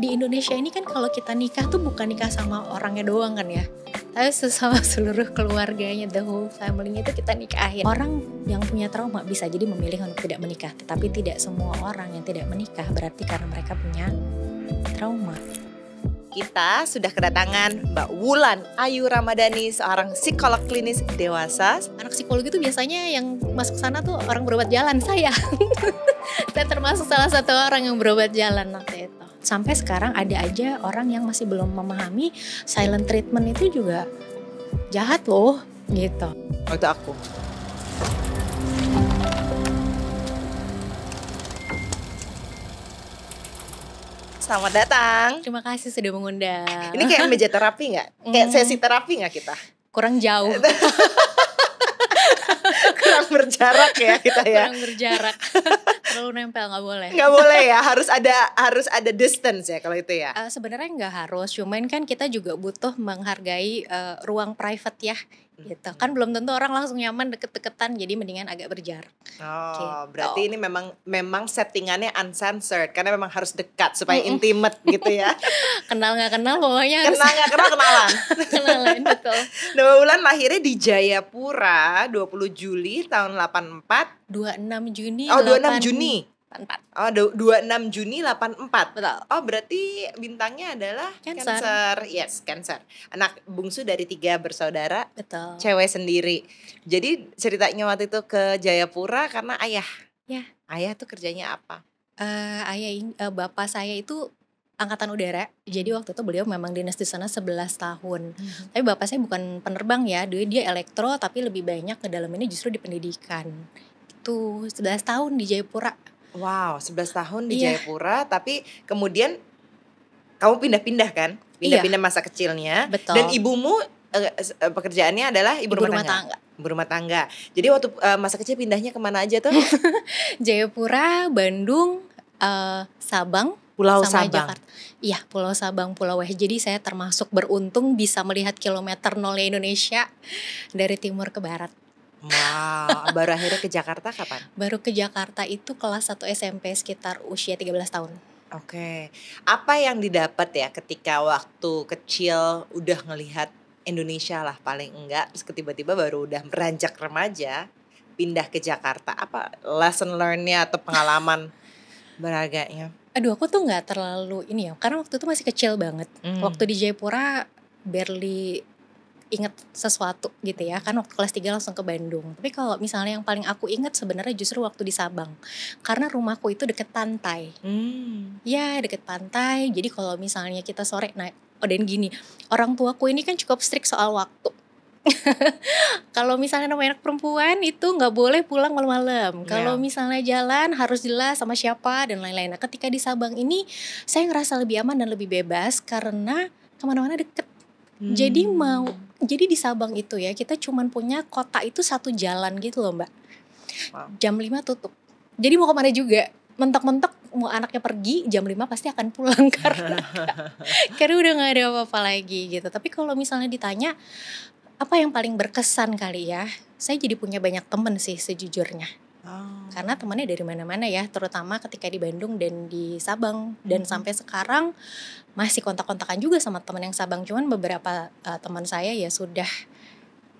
di Indonesia ini kan kalau kita nikah tuh bukan nikah sama orangnya doang kan ya tapi sesama seluruh keluarganya the whole family itu kita nikahin orang yang punya trauma bisa jadi memilih untuk tidak menikah tetapi tidak semua orang yang tidak menikah berarti karena mereka punya trauma kita sudah kedatangan Mbak Wulan Ayu Ramadhani, seorang psikolog klinis dewasa. Anak psikologi itu biasanya yang masuk sana tuh orang berobat jalan, saya. saya termasuk salah satu orang yang berobat jalan waktu itu sampai sekarang ada aja orang yang masih belum memahami silent treatment itu juga jahat loh gitu. Waktu aku. Selamat datang. Terima kasih sudah mengundang. Ini kayak meja terapi nggak? Kayak mm. sesi terapi nggak kita? Kurang jauh. kurang berjarak ya kita ya kurang berjarak terlalu nempel nggak boleh nggak boleh ya harus ada harus ada distance ya kalau itu ya uh, sebenarnya nggak harus cuman kan kita juga butuh menghargai uh, ruang private ya gitu kan belum tentu orang langsung nyaman deket-deketan jadi mendingan agak berjarak oh gitu. berarti ini memang memang settingannya uncensored karena memang harus dekat supaya intimate gitu ya kenal nggak kenal pokoknya kenal nggak kenal kenalan kenalan betul Nama Bulan lahirnya di Jayapura 20 Juli tahun 84. 26 Juni. Oh, 26 8... Juni. 84. Oh, 26 Juni 84. Betul. Oh, berarti bintangnya adalah cancer. cancer. Yes, Cancer. Anak bungsu dari tiga bersaudara. Betul. Cewek sendiri. Jadi ceritanya waktu itu ke Jayapura karena ayah. Ya. Ayah tuh kerjanya apa? Uh, ayah uh, bapak saya itu angkatan udara. Jadi hmm. waktu itu beliau memang dinas di sana 11 tahun. Hmm. Tapi bapak saya bukan penerbang ya, dia dia elektro tapi lebih banyak ke dalam ini justru di pendidikan. Itu 11 tahun di Jayapura. Wow, 11 tahun di yeah. Jayapura tapi kemudian kamu pindah-pindah kan? Pindah-pindah iya. masa kecilnya. Betul. Dan ibumu eh, eh, pekerjaannya adalah ibu, ibu rumah, rumah tangga. tangga berumah tangga. Jadi waktu eh, masa kecil pindahnya kemana aja tuh? Jayapura, Bandung, Sabang, Pulau sama Sabang. Jakarta. Iya, Pulau Sabang, Pulau Weh. Jadi saya termasuk beruntung bisa melihat kilometer nol Indonesia dari timur ke barat. Wow, baru akhirnya ke Jakarta kapan? Baru ke Jakarta itu kelas 1 SMP sekitar usia 13 tahun. Oke. Okay. Apa yang didapat ya ketika waktu kecil udah ngelihat Indonesia lah paling enggak terus tiba-tiba baru udah beranjak remaja pindah ke Jakarta apa lesson learn-nya atau pengalaman beraganya? Aduh aku tuh nggak terlalu ini ya, karena waktu itu masih kecil banget. Mm. Waktu di Jayapura barely inget sesuatu gitu ya kan waktu kelas 3 langsung ke Bandung tapi kalau misalnya yang paling aku inget sebenarnya justru waktu di Sabang karena rumahku itu deket pantai Mm. ya deket pantai jadi kalau misalnya kita sore naik oh dan gini orang tuaku ini kan cukup strict soal waktu kalau misalnya nama anak perempuan itu nggak boleh pulang malam-malam. Iya. Kalau misalnya jalan harus jelas sama siapa dan lain-lain. Nah, ketika di Sabang ini saya ngerasa lebih aman dan lebih bebas karena kemana-mana deket. Hmm. Jadi mau jadi di Sabang itu ya kita cuman punya kota itu satu jalan gitu loh mbak. Wow. Jam 5 tutup. Jadi mau kemana juga mentok-mentok mau anaknya pergi jam 5 pasti akan pulang karena karena udah nggak ada apa-apa lagi gitu. Tapi kalau misalnya ditanya apa yang paling berkesan kali ya saya jadi punya banyak temen sih sejujurnya oh. karena temennya dari mana-mana ya terutama ketika di Bandung dan di Sabang hmm. dan sampai sekarang masih kontak-kontakan juga sama teman yang Sabang cuman beberapa uh, teman saya ya sudah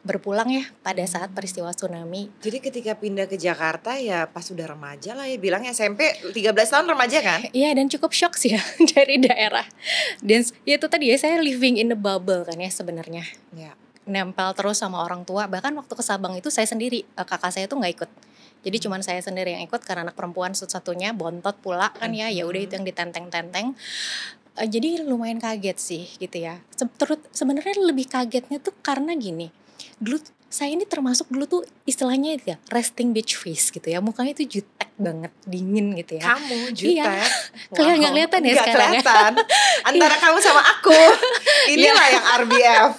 berpulang ya pada saat hmm. peristiwa tsunami. Jadi ketika pindah ke Jakarta ya pas sudah remaja lah ya bilang SMP 13 tahun remaja kan? Iya dan cukup shock sih ya dari daerah. Dan ya itu tadi ya saya living in a bubble kan ya sebenarnya. Ya nempel terus sama orang tua. Bahkan waktu ke Sabang itu saya sendiri, eh, kakak saya tuh nggak ikut. Jadi cuman saya sendiri yang ikut karena anak perempuan satu-satunya bontot pula kan ya. Ya udah itu yang ditenteng-tenteng. Eh, jadi lumayan kaget sih gitu ya. Terus sebenarnya lebih kagetnya tuh karena gini. Dulu saya ini termasuk dulu tuh istilahnya itu ya resting beach face gitu ya mukanya itu jutek banget dingin gitu ya kamu jutek iya. wow. kalian nggak kelihatan ya gak sekarang ya. kelihatan. Ya? antara iya. kamu sama aku iya. inilah yang RBF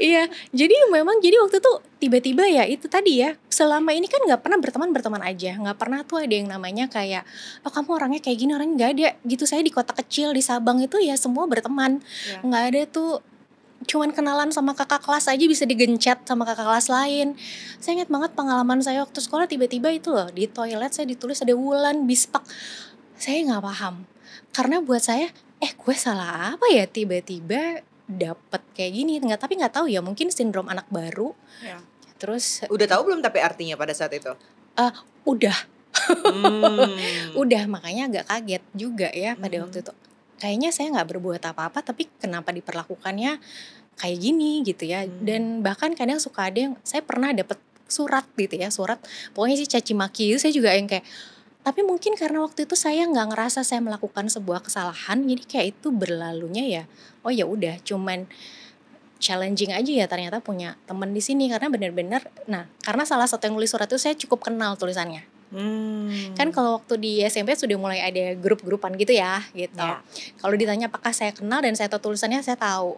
iya jadi memang jadi waktu tuh tiba-tiba ya itu tadi ya selama ini kan nggak pernah berteman berteman aja nggak pernah tuh ada yang namanya kayak oh kamu orangnya kayak gini orangnya nggak ada gitu saya di kota kecil di Sabang itu ya semua berteman iya. nggak ya. ada tuh cuman kenalan sama kakak kelas aja bisa digencet sama kakak kelas lain. Saya ingat banget pengalaman saya waktu sekolah tiba-tiba itu loh di toilet saya ditulis ada Wulan Bispak. Saya nggak paham. Karena buat saya, eh gue salah apa ya tiba-tiba dapet kayak gini nggak tapi nggak tahu ya mungkin sindrom anak baru ya. terus udah tahu belum tapi artinya pada saat itu uh, udah hmm. udah makanya agak kaget juga ya pada hmm. waktu itu kayaknya saya nggak berbuat apa-apa tapi kenapa diperlakukannya kayak gini gitu ya hmm. dan bahkan kadang suka ada yang saya pernah dapat surat gitu ya surat pokoknya sih caci maki itu saya juga yang kayak tapi mungkin karena waktu itu saya nggak ngerasa saya melakukan sebuah kesalahan jadi kayak itu berlalunya ya oh ya udah cuman challenging aja ya ternyata punya temen di sini karena bener-bener nah karena salah satu yang nulis surat itu saya cukup kenal tulisannya Hmm. Kan kalau waktu di SMP sudah mulai ada grup-grupan gitu ya, gitu. Yeah. Kalau ditanya apakah saya kenal dan saya tahu tulisannya, saya tahu.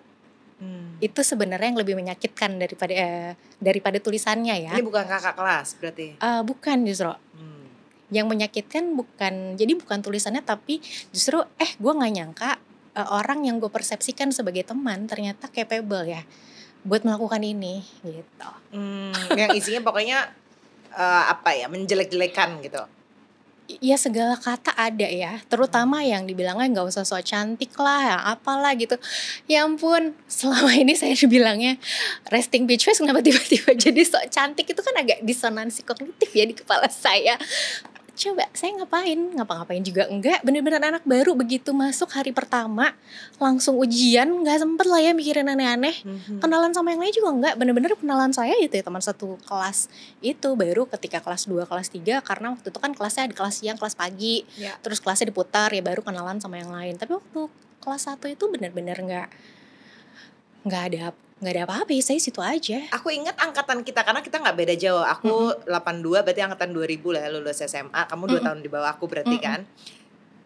Hmm. Itu sebenarnya yang lebih menyakitkan daripada eh, daripada tulisannya ya. Ini bukan kakak kelas berarti? Uh, bukan justru. Hmm. Yang menyakitkan bukan, jadi bukan tulisannya tapi justru eh gue nggak nyangka uh, orang yang gue persepsikan sebagai teman ternyata capable ya buat melakukan ini gitu. Hmm, yang isinya pokoknya uh, apa ya menjelek-jelekan gitu Iya segala kata ada ya terutama yang dibilangnya nggak usah sok cantik lah yang apalah gitu ya ampun selama ini saya dibilangnya resting bitch face kenapa tiba-tiba jadi sok cantik itu kan agak disonansi kognitif ya di kepala saya coba saya ngapain ngapa-ngapain juga enggak bener-bener anak baru begitu masuk hari pertama langsung ujian nggak sempet lah ya mikirin aneh-aneh mm-hmm. kenalan sama yang lain juga enggak bener-bener kenalan saya gitu ya teman satu kelas itu baru ketika kelas 2 kelas 3 karena waktu itu kan kelasnya ada kelas siang kelas pagi yeah. terus kelasnya diputar ya baru kenalan sama yang lain tapi waktu kelas satu itu bener-bener enggak enggak ada nggak ada apa-apa ya, saya situ aja. Aku ingat angkatan kita karena kita nggak beda jauh. Aku mm -hmm. 82 berarti angkatan 2000 lah ya, lulus SMA. Kamu dua mm -hmm. tahun di bawah aku berarti mm -hmm. kan.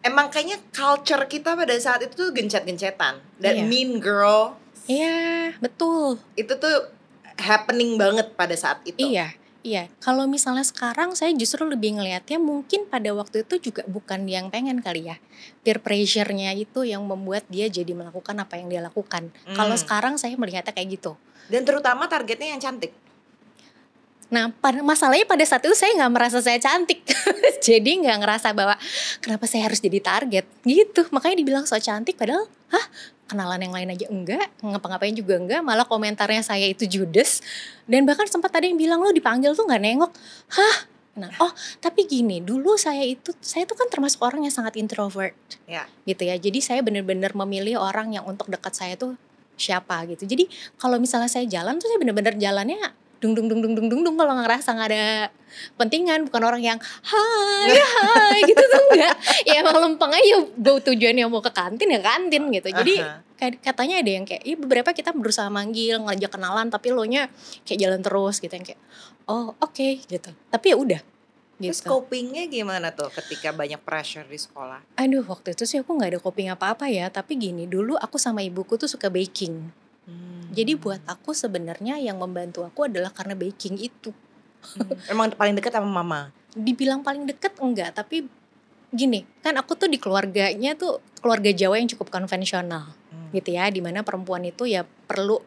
Emang kayaknya culture kita pada saat itu tuh gencet-gencetan. That yeah. mean girl. Iya, yeah, betul. Itu tuh happening banget pada saat itu. Iya. Iya, kalau misalnya sekarang saya justru lebih ngelihatnya mungkin pada waktu itu juga bukan yang pengen kali ya. Peer pressure-nya itu yang membuat dia jadi melakukan apa yang dia lakukan. Hmm. Kalau sekarang saya melihatnya kayak gitu. Dan terutama targetnya yang cantik. Nah masalahnya pada saat itu saya nggak merasa saya cantik, jadi nggak ngerasa bahwa kenapa saya harus jadi target gitu. Makanya dibilang so cantik padahal, hah kenalan yang lain aja enggak, ngapa-ngapain juga enggak, malah komentarnya saya itu judes. Dan bahkan sempat ada yang bilang lo dipanggil tuh nggak nengok, hah Nah, oh tapi gini dulu saya itu saya itu kan termasuk orang yang sangat introvert, ya. gitu ya. Jadi saya benar-benar memilih orang yang untuk dekat saya tuh siapa gitu. Jadi kalau misalnya saya jalan tuh saya benar-benar jalannya dung dung dung dung dung dung dung kalau ngerasa nggak ada pentingan bukan orang yang hai hai gitu tuh enggak ya emang lempeng aja go yang mau ke kantin ya kantin gitu jadi uh katanya ada yang kayak iya beberapa kita berusaha manggil ngajak kenalan tapi lo nya kayak jalan terus gitu yang kayak oh oke okay, gitu tapi ya udah Gitu. Terus copingnya gimana tuh ketika banyak pressure di sekolah? Aduh waktu itu sih aku gak ada coping apa-apa ya Tapi gini dulu aku sama ibuku tuh suka baking Hmm. Jadi buat aku sebenarnya yang membantu aku adalah karena baking itu. Hmm. Emang paling dekat sama mama. Dibilang paling dekat enggak, tapi gini, kan aku tuh di keluarganya tuh keluarga Jawa yang cukup konvensional. Hmm. Gitu ya, dimana perempuan itu ya perlu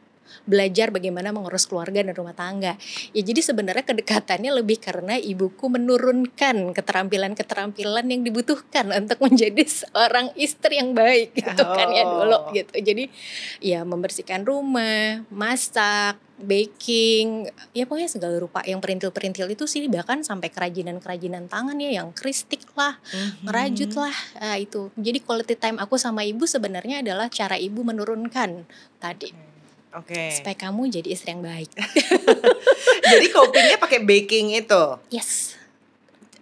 belajar bagaimana mengurus keluarga dan rumah tangga. Ya jadi sebenarnya kedekatannya lebih karena ibuku menurunkan keterampilan-keterampilan yang dibutuhkan untuk menjadi seorang istri yang baik gitu oh. kan ya oh. dulu gitu. Jadi ya membersihkan rumah, masak, baking, ya pokoknya segala rupa yang perintil-perintil itu sih bahkan sampai kerajinan-kerajinan tangan ya yang kristik lah, mm-hmm. lah uh, itu. Jadi quality time aku sama ibu sebenarnya adalah cara ibu menurunkan tadi. Okay Oke. Okay. Supaya kamu jadi istri yang baik. jadi copingnya pakai baking itu. Yes.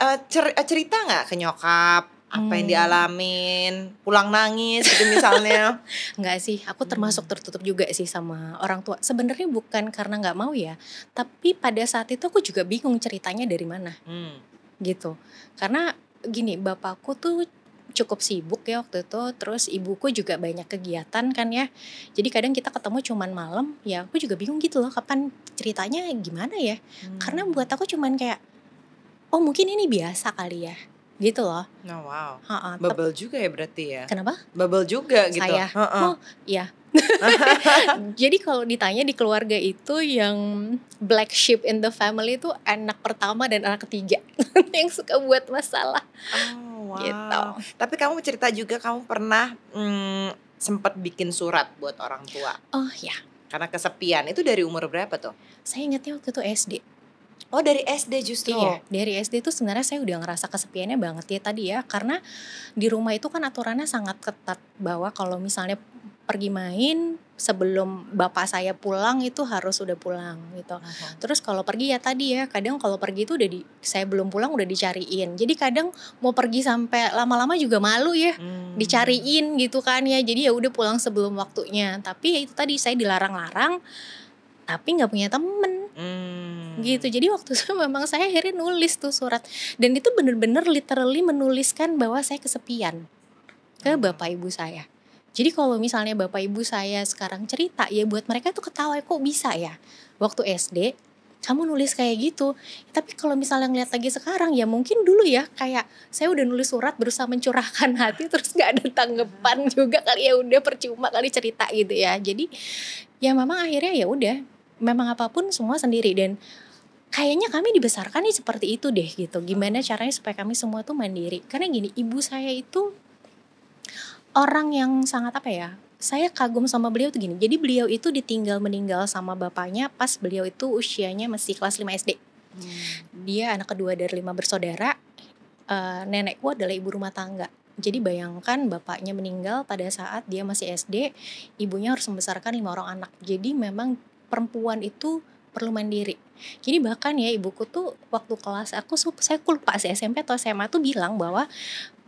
Uh, cer eh, cerita nggak ke nyokap apa yang hmm. dialamin, pulang nangis gitu misalnya? Nggak sih, aku termasuk hmm. tertutup juga sih sama orang tua. Sebenarnya bukan karena nggak mau ya, tapi pada saat itu aku juga bingung ceritanya dari mana. Hmm. Gitu. Karena gini, bapakku tuh cukup sibuk ya waktu itu terus ibuku juga banyak kegiatan kan ya jadi kadang kita ketemu cuman malam ya aku juga bingung gitu loh kapan ceritanya gimana ya hmm. karena buat aku cuman kayak oh mungkin ini biasa kali ya gitu loh. No oh, wow. Ha -ha, Bubble juga ya berarti ya. Kenapa? Bubble juga gitu. Saya. Ha -ha. Oh, ya. Jadi kalau ditanya di keluarga itu yang black sheep in the family itu anak pertama dan anak ketiga yang suka buat masalah. Oh. Gitu. Wow. Gitu. Tapi kamu cerita juga kamu pernah hmm, sempat bikin surat buat orang tua. Oh ya. Karena kesepian itu dari umur berapa tuh? Saya ingatnya waktu itu SD. Oh dari SD justru? Iya, dari SD itu sebenarnya saya udah ngerasa kesepiannya banget ya tadi ya Karena di rumah itu kan aturannya sangat ketat Bahwa kalau misalnya pergi main sebelum bapak saya pulang itu harus sudah pulang gitu. uh Terus kalau pergi ya tadi ya, kadang kalau pergi itu udah di saya belum pulang udah dicariin. Jadi kadang mau pergi sampai lama-lama juga malu ya, hmm. dicariin gitu kan ya. Jadi ya udah pulang sebelum waktunya. Tapi ya itu tadi saya dilarang-larang tapi nggak punya temen hmm. gitu jadi waktu itu memang saya akhirnya nulis tuh surat dan itu bener-bener literally menuliskan bahwa saya kesepian ke hmm. bapak ibu saya jadi kalau misalnya bapak ibu saya sekarang cerita ya buat mereka itu ketawa kok bisa ya. Waktu SD kamu nulis kayak gitu. Tapi kalau misalnya ngeliat lagi sekarang ya mungkin dulu ya kayak saya udah nulis surat berusaha mencurahkan hati terus gak ada tanggapan juga kali ya udah percuma kali cerita gitu ya. Jadi ya memang akhirnya ya udah memang apapun semua sendiri dan kayaknya kami dibesarkan nih seperti itu deh gitu. Gimana caranya supaya kami semua tuh mandiri? Karena gini, ibu saya itu orang yang sangat apa ya saya kagum sama beliau tuh gini. Jadi beliau itu ditinggal meninggal sama bapaknya pas beliau itu usianya masih kelas 5 SD. Hmm. Dia anak kedua dari lima bersaudara. Uh, nenekku adalah ibu rumah tangga. Jadi bayangkan bapaknya meninggal pada saat dia masih SD, ibunya harus membesarkan lima orang anak. Jadi memang perempuan itu perlu mandiri. Jadi bahkan ya ibuku tuh waktu kelas aku saya lupa sih SMP atau SMA tuh bilang bahwa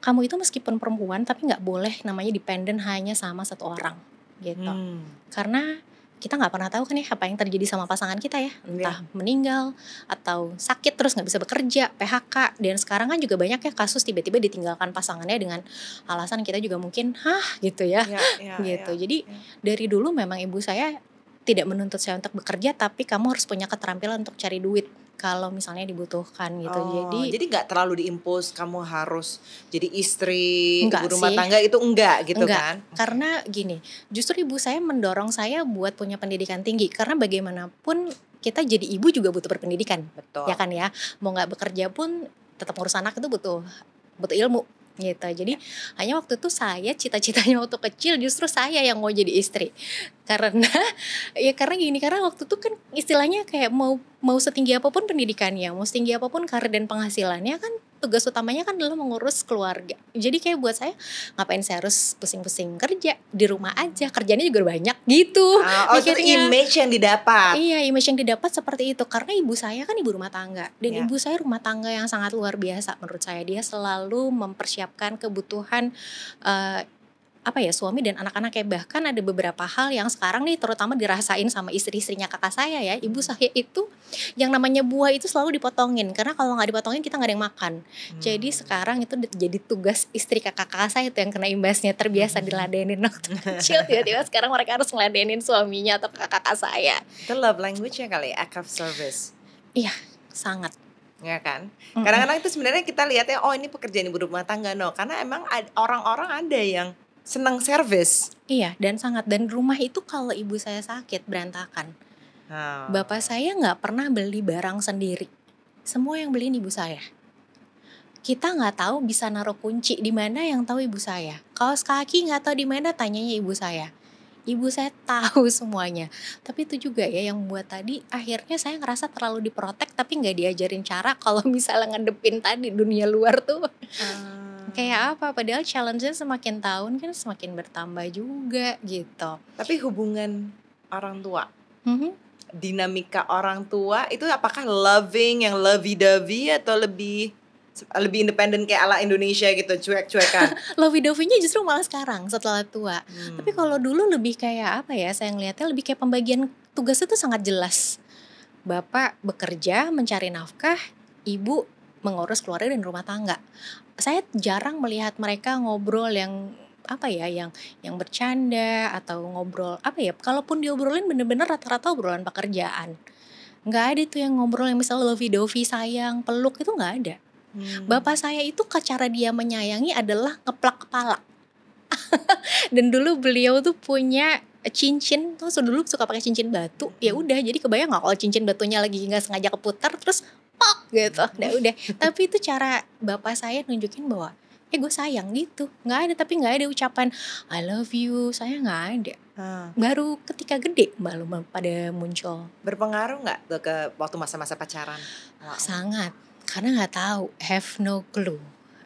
kamu itu meskipun perempuan tapi nggak boleh namanya dependent hanya sama satu orang gitu hmm. karena kita nggak pernah tahu kan ya apa yang terjadi sama pasangan kita ya iya. entah yeah. meninggal atau sakit terus nggak bisa bekerja PHK dan sekarang kan juga banyak ya kasus tiba-tiba ditinggalkan pasangannya dengan alasan kita juga mungkin hah gitu ya yeah, iya, yeah, gitu yeah, jadi yeah. dari dulu memang ibu saya tidak menuntut saya untuk bekerja tapi kamu harus punya keterampilan untuk cari duit kalau misalnya dibutuhkan gitu. Oh, jadi jadi nggak terlalu diimpos kamu harus jadi istri, ibu rumah sih. tangga itu enggak gitu enggak. Gitu kan? Karena gini, justru ibu saya mendorong saya buat punya pendidikan tinggi karena bagaimanapun kita jadi ibu juga butuh berpendidikan. Betul. Ya kan ya. Mau nggak bekerja pun tetap ngurus anak itu butuh butuh ilmu gitu. Jadi ya. hanya waktu itu saya cita-citanya waktu kecil justru saya yang mau jadi istri. Karena ya karena gini, karena waktu itu kan istilahnya kayak mau mau setinggi apapun pendidikannya, mau setinggi apapun karir dan penghasilannya kan tugas utamanya kan adalah mengurus keluarga. Jadi kayak buat saya ngapain saya harus pusing-pusing kerja di rumah aja kerjanya juga banyak gitu. Oh, oh itu image yang didapat. Iya image yang didapat seperti itu karena ibu saya kan ibu rumah tangga dan yeah. ibu saya rumah tangga yang sangat luar biasa menurut saya dia selalu mempersiapkan kebutuhan uh, apa ya suami dan anak-anaknya bahkan ada beberapa hal yang sekarang nih terutama dirasain sama istri-istrinya kakak saya ya ibu hmm. saya itu yang namanya buah itu selalu dipotongin karena kalau nggak dipotongin kita nggak ada yang makan hmm. jadi sekarang itu jadi tugas istri kakak kakak saya itu yang kena imbasnya terbiasa hmm. diladenin waktu kecil tiba-tiba sekarang mereka harus ngeladenin suaminya atau kakak kakak saya itu love language nya kali ya, act of service iya sangat ya kan kadang-kadang itu sebenarnya kita lihatnya oh ini pekerjaan ibu rumah tangga no karena emang orang-orang ada yang senang service. Iya, dan sangat dan rumah itu kalau ibu saya sakit berantakan. Oh. Bapak saya nggak pernah beli barang sendiri. Semua yang beli ibu saya. Kita nggak tahu bisa naruh kunci di mana yang tahu ibu saya. Kaos kaki nggak tahu di mana tanyanya ibu saya ibu saya tahu semuanya tapi itu juga ya yang buat tadi akhirnya saya ngerasa terlalu diprotek tapi nggak diajarin cara kalau misalnya ngedepin tadi dunia luar tuh hmm. kayak apa padahal challenge-nya semakin tahun kan semakin bertambah juga gitu tapi hubungan orang tua mm -hmm. dinamika orang tua itu apakah loving yang lovey dovey atau lebih lebih independen kayak ala Indonesia gitu cuek-cuekan. Lovey dovey-nya justru malah sekarang setelah tua. Hmm. Tapi kalau dulu lebih kayak apa ya? Saya ngelihatnya lebih kayak pembagian tugas itu sangat jelas. Bapak bekerja mencari nafkah, ibu mengurus keluarga dan rumah tangga. Saya jarang melihat mereka ngobrol yang apa ya yang yang bercanda atau ngobrol apa ya kalaupun diobrolin bener-bener rata-rata obrolan pekerjaan nggak ada tuh yang ngobrol yang misalnya lovey dovey sayang peluk itu nggak ada Hmm. Bapak saya itu cara dia menyayangi adalah ngeplak kepala. Dan dulu beliau tuh punya cincin tuh dulu suka pakai cincin batu. Ya hmm. udah, jadi kebayang nggak kalau cincin batunya lagi nggak sengaja keputar terus pok gitu. Nah udah. tapi itu cara bapak saya nunjukin bahwa eh gue sayang gitu nggak ada tapi nggak ada ucapan I love you saya nggak ada hmm. baru ketika gede malu pada muncul berpengaruh nggak ke waktu masa-masa pacaran wow. sangat karena nggak tahu have no clue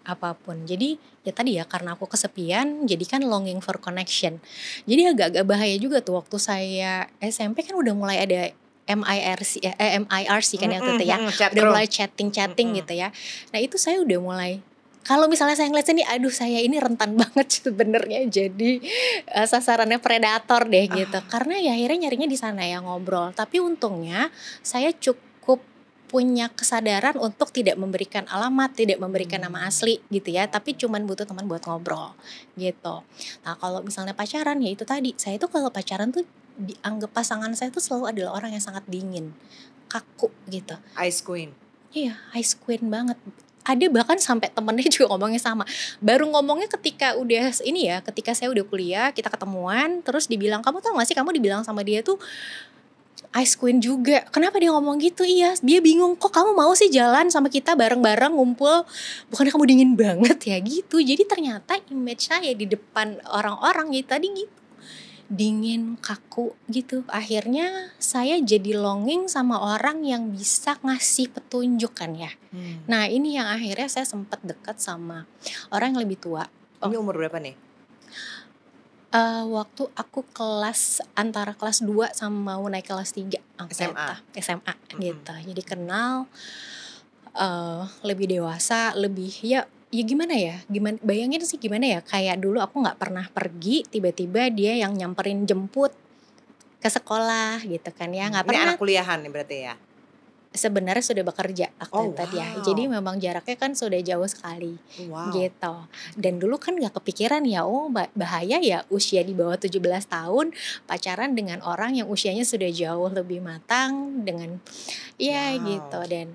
apapun jadi ya tadi ya karena aku kesepian jadi kan longing for connection jadi agak-agak bahaya juga tuh waktu saya SMP kan udah mulai ada MIRC eh, eh MIRC kan mm -hmm, itu ya udah mulai chatting chatting mm -hmm. gitu ya nah itu saya udah mulai kalau misalnya saya ngeliat sini, aduh saya ini rentan banget sebenarnya jadi uh, sasarannya predator deh gitu. Uh. Karena ya akhirnya nyarinya di sana ya ngobrol. Tapi untungnya saya cukup punya kesadaran untuk tidak memberikan alamat, tidak memberikan nama hmm. asli gitu ya, tapi cuman butuh teman buat ngobrol gitu. Nah, kalau misalnya pacaran ya itu tadi, saya itu kalau pacaran tuh dianggap pasangan saya tuh selalu adalah orang yang sangat dingin, kaku gitu. Ice queen. Iya, ice queen banget ada bahkan sampai temennya juga ngomongnya sama baru ngomongnya ketika udah ini ya ketika saya udah kuliah kita ketemuan terus dibilang kamu tau gak sih kamu dibilang sama dia tuh Ice Queen juga. Kenapa dia ngomong gitu? Iya, dia bingung kok kamu mau sih jalan sama kita bareng-bareng ngumpul. Bukannya kamu dingin banget ya gitu. Jadi ternyata image saya di depan orang-orang ya tadi gitu. Dingin, kaku gitu. Akhirnya saya jadi longing sama orang yang bisa ngasih petunjuk kan ya. Hmm. Nah ini yang akhirnya saya sempat dekat sama orang yang lebih tua. Oh. Ini umur berapa nih? Uh, waktu aku kelas antara kelas 2 sama mau naik kelas 3 SMA eta, SMA mm -hmm. gitu jadi kenal uh, lebih dewasa lebih ya ya gimana ya gimana bayangin sih gimana ya kayak dulu aku nggak pernah pergi tiba-tiba dia yang nyamperin jemput ke sekolah gitu kan ya nggak pernah anak kuliahan nih berarti ya sebenarnya sudah bekerja waktu oh, tadi ya. wow. ya. Jadi memang jaraknya kan sudah jauh sekali. Wow. Gitu. Dan dulu kan nggak kepikiran ya, oh bahaya ya usia di bawah 17 tahun pacaran dengan orang yang usianya sudah jauh lebih matang dengan ya wow. gitu dan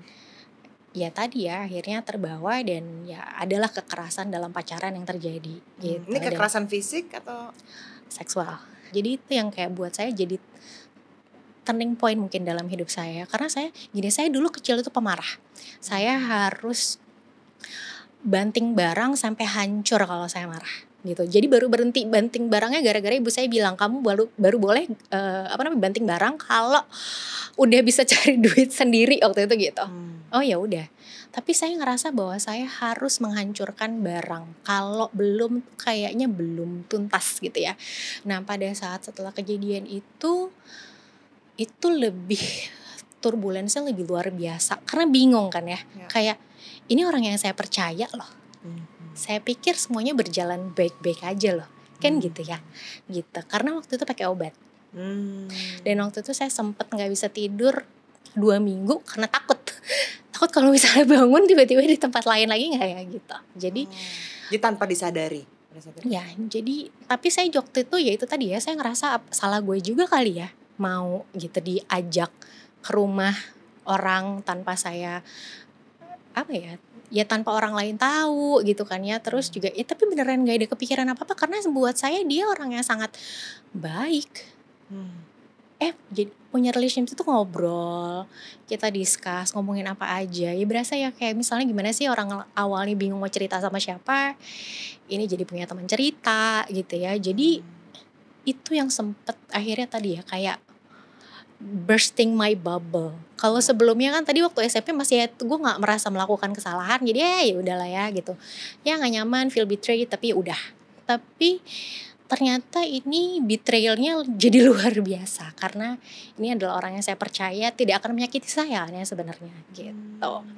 ya tadi ya akhirnya terbawa dan ya adalah kekerasan dalam pacaran yang terjadi hmm, gitu. Ini kekerasan dan, fisik atau seksual. Jadi itu yang kayak buat saya jadi turning point mungkin dalam hidup saya karena saya gini saya dulu kecil itu pemarah saya harus banting barang sampai hancur kalau saya marah gitu jadi baru berhenti banting barangnya gara-gara ibu saya bilang kamu baru baru boleh uh, apa namanya banting barang kalau udah bisa cari duit sendiri waktu itu gitu hmm. oh ya udah tapi saya ngerasa bahwa saya harus menghancurkan barang kalau belum kayaknya belum tuntas gitu ya nah pada saat setelah kejadian itu itu lebih turbulensnya lebih luar biasa karena bingung kan ya, ya. kayak ini orang yang saya percaya loh hmm. saya pikir semuanya berjalan baik-baik aja loh kan hmm. gitu ya gitu karena waktu itu pakai obat hmm. dan waktu itu saya sempet nggak bisa tidur dua minggu karena takut takut kalau misalnya bangun tiba-tiba di tempat lain lagi nggak ya gitu jadi hmm. jadi tanpa disadari Ya, jadi tapi saya waktu itu ya itu tadi ya saya ngerasa salah gue juga kali ya mau gitu diajak ke rumah orang tanpa saya apa ya ya tanpa orang lain tahu gitu kan ya terus juga ya tapi beneran gak ada kepikiran apa apa karena buat saya dia orang yang sangat baik hmm. eh jadi punya relationship itu ngobrol kita discuss ngomongin apa aja ya berasa ya kayak misalnya gimana sih orang awalnya bingung mau cerita sama siapa ini jadi punya teman cerita gitu ya jadi hmm. itu yang sempet akhirnya tadi ya kayak bursting my bubble. Kalau sebelumnya kan tadi waktu SMP masih ya, gue nggak merasa melakukan kesalahan, jadi ya ya udahlah ya gitu. Ya nggak nyaman, feel betrayed, tapi ya udah. Tapi ternyata ini betrayalnya jadi luar biasa karena ini adalah orang yang saya percaya tidak akan menyakiti saya kan ya sebenarnya gitu. Hmm.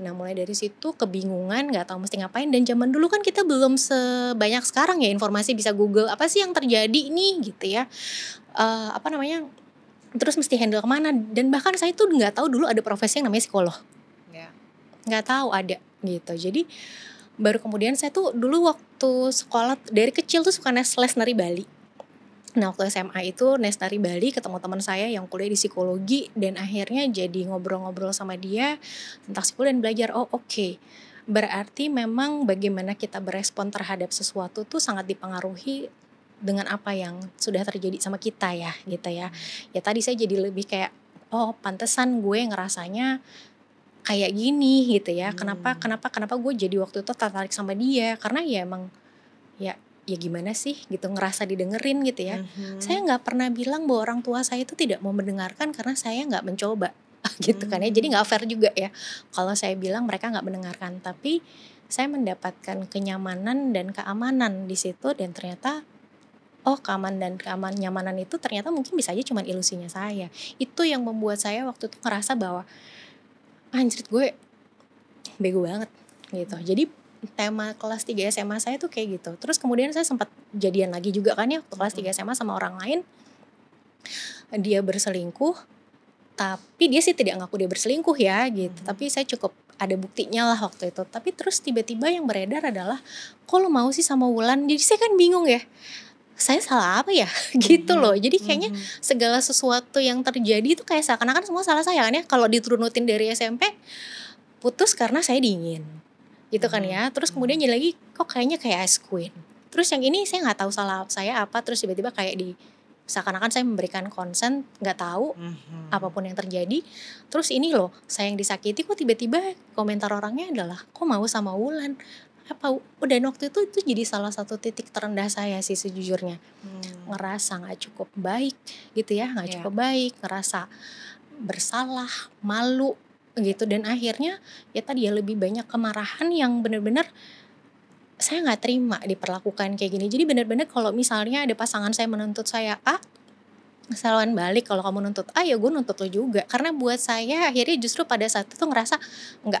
Nah mulai dari situ kebingungan nggak tahu mesti ngapain dan zaman dulu kan kita belum sebanyak sekarang ya informasi bisa Google apa sih yang terjadi ini gitu ya. Uh, apa namanya terus mesti handle kemana dan bahkan saya tuh nggak tahu dulu ada profesi yang namanya psikolog yeah. nggak tahu ada gitu jadi baru kemudian saya tuh dulu waktu sekolah dari kecil tuh suka les nari Bali Nah waktu SMA itu nari Bali ketemu teman saya yang kuliah di psikologi dan akhirnya jadi ngobrol-ngobrol sama dia tentang psikologi dan belajar oh oke okay. berarti memang bagaimana kita berespon terhadap sesuatu tuh sangat dipengaruhi dengan apa yang sudah terjadi sama kita ya gitu ya ya tadi saya jadi lebih kayak oh pantesan gue ngerasanya kayak gini gitu ya hmm. kenapa kenapa kenapa gue jadi waktu itu tertarik sama dia karena ya emang ya ya gimana sih gitu ngerasa didengerin gitu ya hmm. saya nggak pernah bilang bahwa orang tua saya itu tidak mau mendengarkan karena saya nggak mencoba gitu kan ya jadi nggak fair juga ya kalau saya bilang mereka nggak mendengarkan tapi saya mendapatkan kenyamanan dan keamanan di situ dan ternyata oh keamanan dan keamanan nyamanan itu ternyata mungkin bisa aja cuma ilusinya saya itu yang membuat saya waktu itu ngerasa bahwa anjrit gue bego banget gitu hmm. jadi tema kelas 3 SMA saya tuh kayak gitu terus kemudian saya sempat jadian lagi juga kan ya waktu kelas 3 hmm. SMA sama orang lain dia berselingkuh tapi dia sih tidak ngaku dia berselingkuh ya gitu hmm. tapi saya cukup ada buktinya lah waktu itu tapi terus tiba-tiba yang beredar adalah kok lo mau sih sama Wulan jadi saya kan bingung ya saya salah apa ya hmm, gitu loh jadi hmm, kayaknya hmm. segala sesuatu yang terjadi itu kayak seakan-akan semua salah saya kan ya kalau diturunutin dari SMP putus karena saya dingin gitu kan ya terus kemudian jadi lagi kok kayaknya kayak ice queen terus yang ini saya nggak tahu salah saya apa terus tiba-tiba kayak di seakan-akan saya memberikan konsen nggak tahu apapun yang terjadi terus ini loh saya yang disakiti kok tiba-tiba komentar orangnya adalah kok mau sama Wulan apa udah oh, waktu itu itu jadi salah satu titik terendah saya sih sejujurnya hmm. ngerasa nggak cukup baik gitu ya nggak yeah. cukup baik ngerasa bersalah malu gitu dan akhirnya ya tadi ya lebih banyak kemarahan yang benar-benar saya nggak terima diperlakukan kayak gini jadi benar-benar kalau misalnya ada pasangan saya menuntut saya A selawan balik kalau kamu nuntut A ya gue nuntut lo juga karena buat saya akhirnya justru pada saat itu ngerasa nggak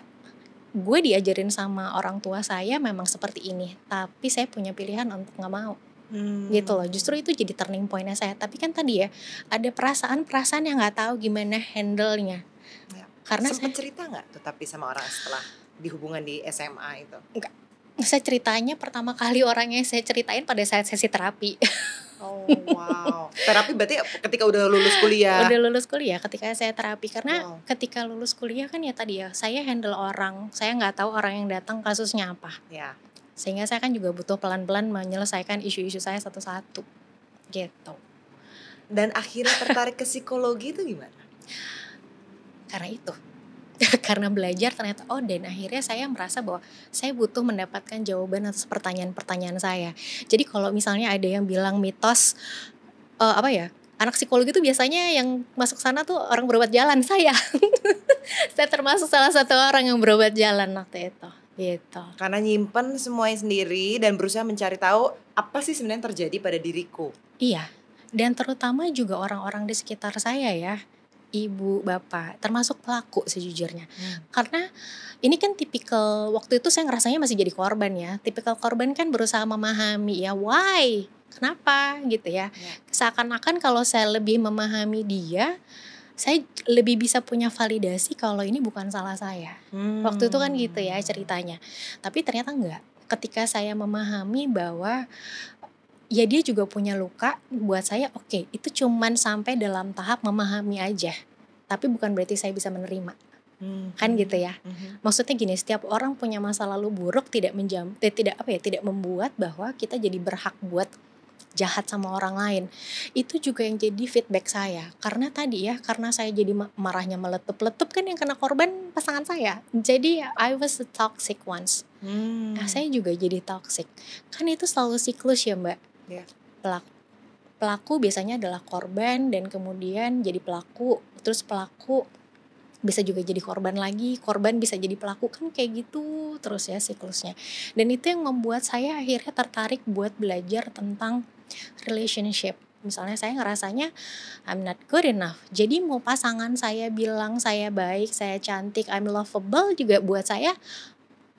gue diajarin sama orang tua saya memang seperti ini tapi saya punya pilihan untuk nggak mau hmm. gitu loh justru itu jadi turning pointnya saya tapi kan tadi ya ada perasaan-perasaan yang nggak tahu gimana handle nya ya. karena sempat saya, cerita nggak tetapi tapi sama orang setelah di hubungan di SMA itu enggak saya ceritanya pertama kali orangnya saya ceritain pada saat sesi terapi Oh wow. terapi berarti ketika udah lulus kuliah. Udah lulus kuliah ketika saya terapi karena wow. ketika lulus kuliah kan ya tadi ya saya handle orang, saya nggak tahu orang yang datang kasusnya apa. Ya. Sehingga saya kan juga butuh pelan-pelan menyelesaikan isu-isu saya satu-satu. Gitu. Dan akhirnya tertarik ke psikologi itu gimana? Karena itu. karena belajar ternyata oh dan akhirnya saya merasa bahwa saya butuh mendapatkan jawaban atas pertanyaan-pertanyaan saya. Jadi kalau misalnya ada yang bilang mitos uh, apa ya? Anak psikologi itu biasanya yang masuk sana tuh orang berobat jalan saya. saya termasuk salah satu orang yang berobat jalan waktu itu. Gitu. Karena nyimpen semuanya sendiri dan berusaha mencari tahu apa sih sebenarnya terjadi pada diriku. Iya. Dan terutama juga orang-orang di sekitar saya ya ibu bapak termasuk pelaku sejujurnya hmm. karena ini kan tipikal waktu itu saya ngerasanya masih jadi korban ya tipikal korban kan berusaha memahami ya why kenapa gitu ya yeah. seakan-akan kalau saya lebih memahami dia saya lebih bisa punya validasi kalau ini bukan salah saya hmm. waktu itu kan gitu ya hmm. ceritanya tapi ternyata enggak ketika saya memahami bahwa ya dia juga punya luka buat saya oke okay, itu cuman sampai dalam tahap memahami aja tapi bukan berarti saya bisa menerima hmm. kan gitu ya hmm. hmm. maksudnya gini setiap orang punya masa lalu buruk tidak menjam eh, tidak apa ya tidak membuat bahwa kita jadi berhak buat jahat sama orang lain itu juga yang jadi feedback saya karena tadi ya karena saya jadi marahnya meletup-letup kan yang kena korban pasangan saya jadi I was a toxic once hmm. nah, saya juga jadi toxic kan itu selalu siklus ya mbak Iya. pelaku pelaku biasanya adalah korban dan kemudian jadi pelaku terus pelaku bisa juga jadi korban lagi, korban bisa jadi pelaku kan kayak gitu terus ya siklusnya. Dan itu yang membuat saya akhirnya tertarik buat belajar tentang relationship. Misalnya saya ngerasanya I'm not good enough. Jadi mau pasangan saya bilang saya baik, saya cantik, I'm lovable juga buat saya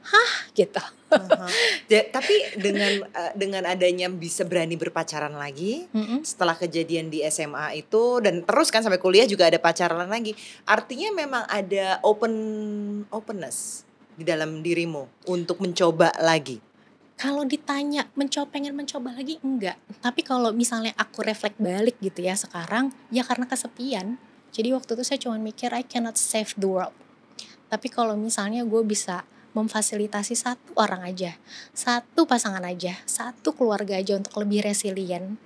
hah gitu uh-huh. tapi dengan uh, dengan adanya bisa berani berpacaran lagi mm-hmm. setelah kejadian di SMA itu dan terus kan sampai kuliah juga ada pacaran lagi artinya memang ada open openness di dalam dirimu untuk mencoba lagi kalau ditanya mencoba pengen mencoba lagi enggak tapi kalau misalnya aku reflek balik gitu ya sekarang ya karena kesepian jadi waktu itu saya cuma mikir I cannot save the world tapi kalau misalnya gue bisa memfasilitasi satu orang aja, satu pasangan aja, satu keluarga aja untuk lebih resilient.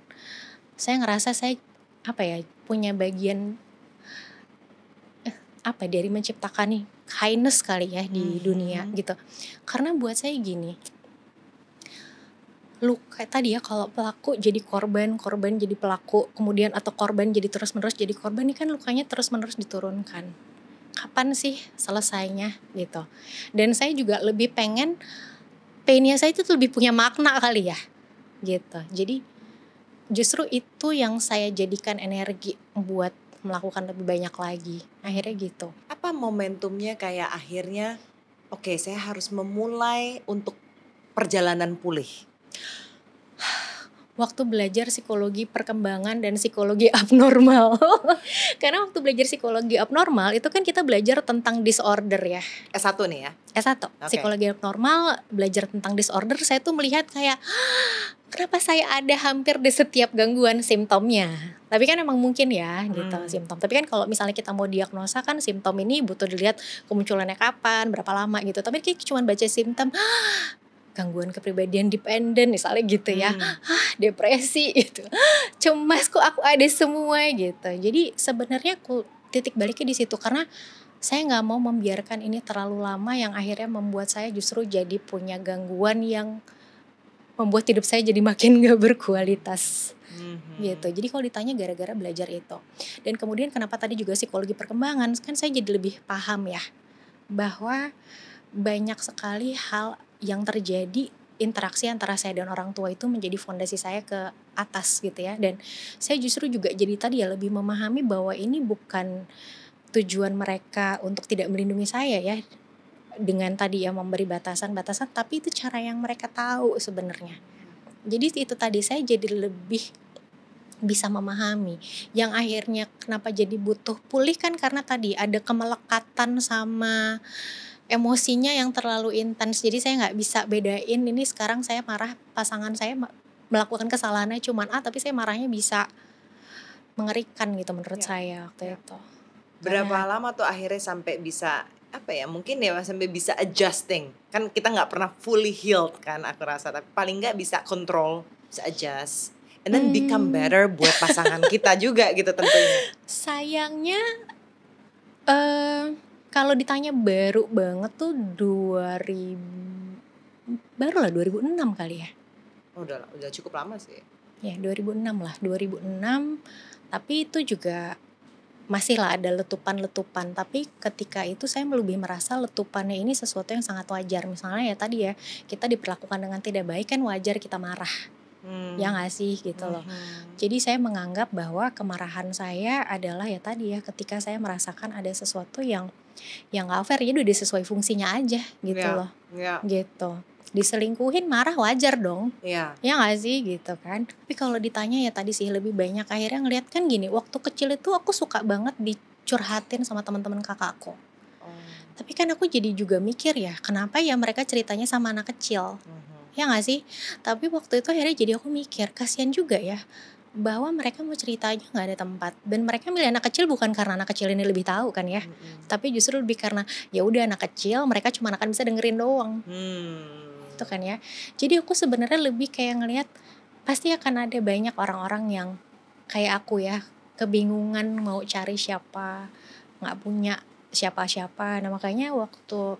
Saya ngerasa saya apa ya punya bagian eh, apa ya, dari menciptakan nih kindness kali ya di hmm. dunia gitu. Karena buat saya gini, lu kayak tadi ya kalau pelaku jadi korban, korban jadi pelaku, kemudian atau korban jadi terus-menerus jadi korban ini kan lukanya terus-menerus diturunkan kapan sih selesainya gitu. Dan saya juga lebih pengen painnya saya itu lebih punya makna kali ya gitu. Jadi justru itu yang saya jadikan energi buat melakukan lebih banyak lagi. Akhirnya gitu. Apa momentumnya kayak akhirnya oke okay, saya harus memulai untuk perjalanan pulih? waktu belajar psikologi perkembangan dan psikologi abnormal. Karena waktu belajar psikologi abnormal itu kan kita belajar tentang disorder ya. S1 nih ya. S1. Okay. Psikologi abnormal belajar tentang disorder saya tuh melihat kayak kenapa saya ada hampir di setiap gangguan simptomnya. Tapi kan emang mungkin ya gitu, hmm. gitu simptom. Tapi kan kalau misalnya kita mau diagnosa kan simptom ini butuh dilihat kemunculannya kapan, berapa lama gitu. Tapi kayak cuma baca simptom, gangguan kepribadian dependen misalnya gitu ya hmm. ah, depresi gitu cemas kok aku ada semua gitu jadi sebenarnya aku titik baliknya di situ karena saya nggak mau membiarkan ini terlalu lama yang akhirnya membuat saya justru jadi punya gangguan yang membuat hidup saya jadi makin gak berkualitas mm-hmm. gitu jadi kalau ditanya gara-gara belajar itu dan kemudian kenapa tadi juga psikologi perkembangan kan saya jadi lebih paham ya bahwa banyak sekali hal yang terjadi interaksi antara saya dan orang tua itu menjadi fondasi saya ke atas gitu ya dan saya justru juga jadi tadi ya lebih memahami bahwa ini bukan tujuan mereka untuk tidak melindungi saya ya dengan tadi ya memberi batasan-batasan tapi itu cara yang mereka tahu sebenarnya jadi itu tadi saya jadi lebih bisa memahami yang akhirnya kenapa jadi butuh pulih kan karena tadi ada kemelekatan sama emosinya yang terlalu intens jadi saya nggak bisa bedain ini sekarang saya marah pasangan saya melakukan kesalahannya cuman ah tapi saya marahnya bisa mengerikan gitu menurut ya. saya waktu ya. itu berapa Karena, lama tuh akhirnya sampai bisa apa ya mungkin ya sampai bisa adjusting kan kita nggak pernah fully healed kan aku rasa tapi paling nggak bisa kontrol bisa adjust and then hmm. become better buat pasangan kita juga gitu tentunya sayangnya uh, kalau ditanya baru banget tuh 2000 baru lah 2006 kali ya. Oh, udah udah cukup lama sih. Ya, 2006 lah, 2006. Tapi itu juga masih lah ada letupan-letupan tapi ketika itu saya lebih merasa letupannya ini sesuatu yang sangat wajar misalnya ya tadi ya kita diperlakukan dengan tidak baik kan wajar kita marah hmm. ya nggak sih gitu hmm. loh jadi saya menganggap bahwa kemarahan saya adalah ya tadi ya ketika saya merasakan ada sesuatu yang yang nggak fair ya udah sesuai fungsinya aja gitu yeah. loh yeah. gitu diselingkuhin marah wajar dong yeah. ya nggak sih gitu kan tapi kalau ditanya ya tadi sih lebih banyak akhirnya ngeliat kan gini waktu kecil itu aku suka banget dicurhatin sama teman-teman kakakku oh. tapi kan aku jadi juga mikir ya kenapa ya mereka ceritanya sama anak kecil uh mhm. -huh. ya nggak sih tapi waktu itu akhirnya jadi aku mikir kasihan juga ya bahwa mereka mau cerita aja nggak ada tempat dan mereka milih anak kecil bukan karena anak kecil ini lebih tahu kan ya hmm. tapi justru lebih karena ya udah anak kecil mereka cuma akan bisa dengerin doang hmm. itu kan ya jadi aku sebenarnya lebih kayak ngelihat pasti akan ada banyak orang-orang yang kayak aku ya kebingungan mau cari siapa nggak punya siapa-siapa nah makanya waktu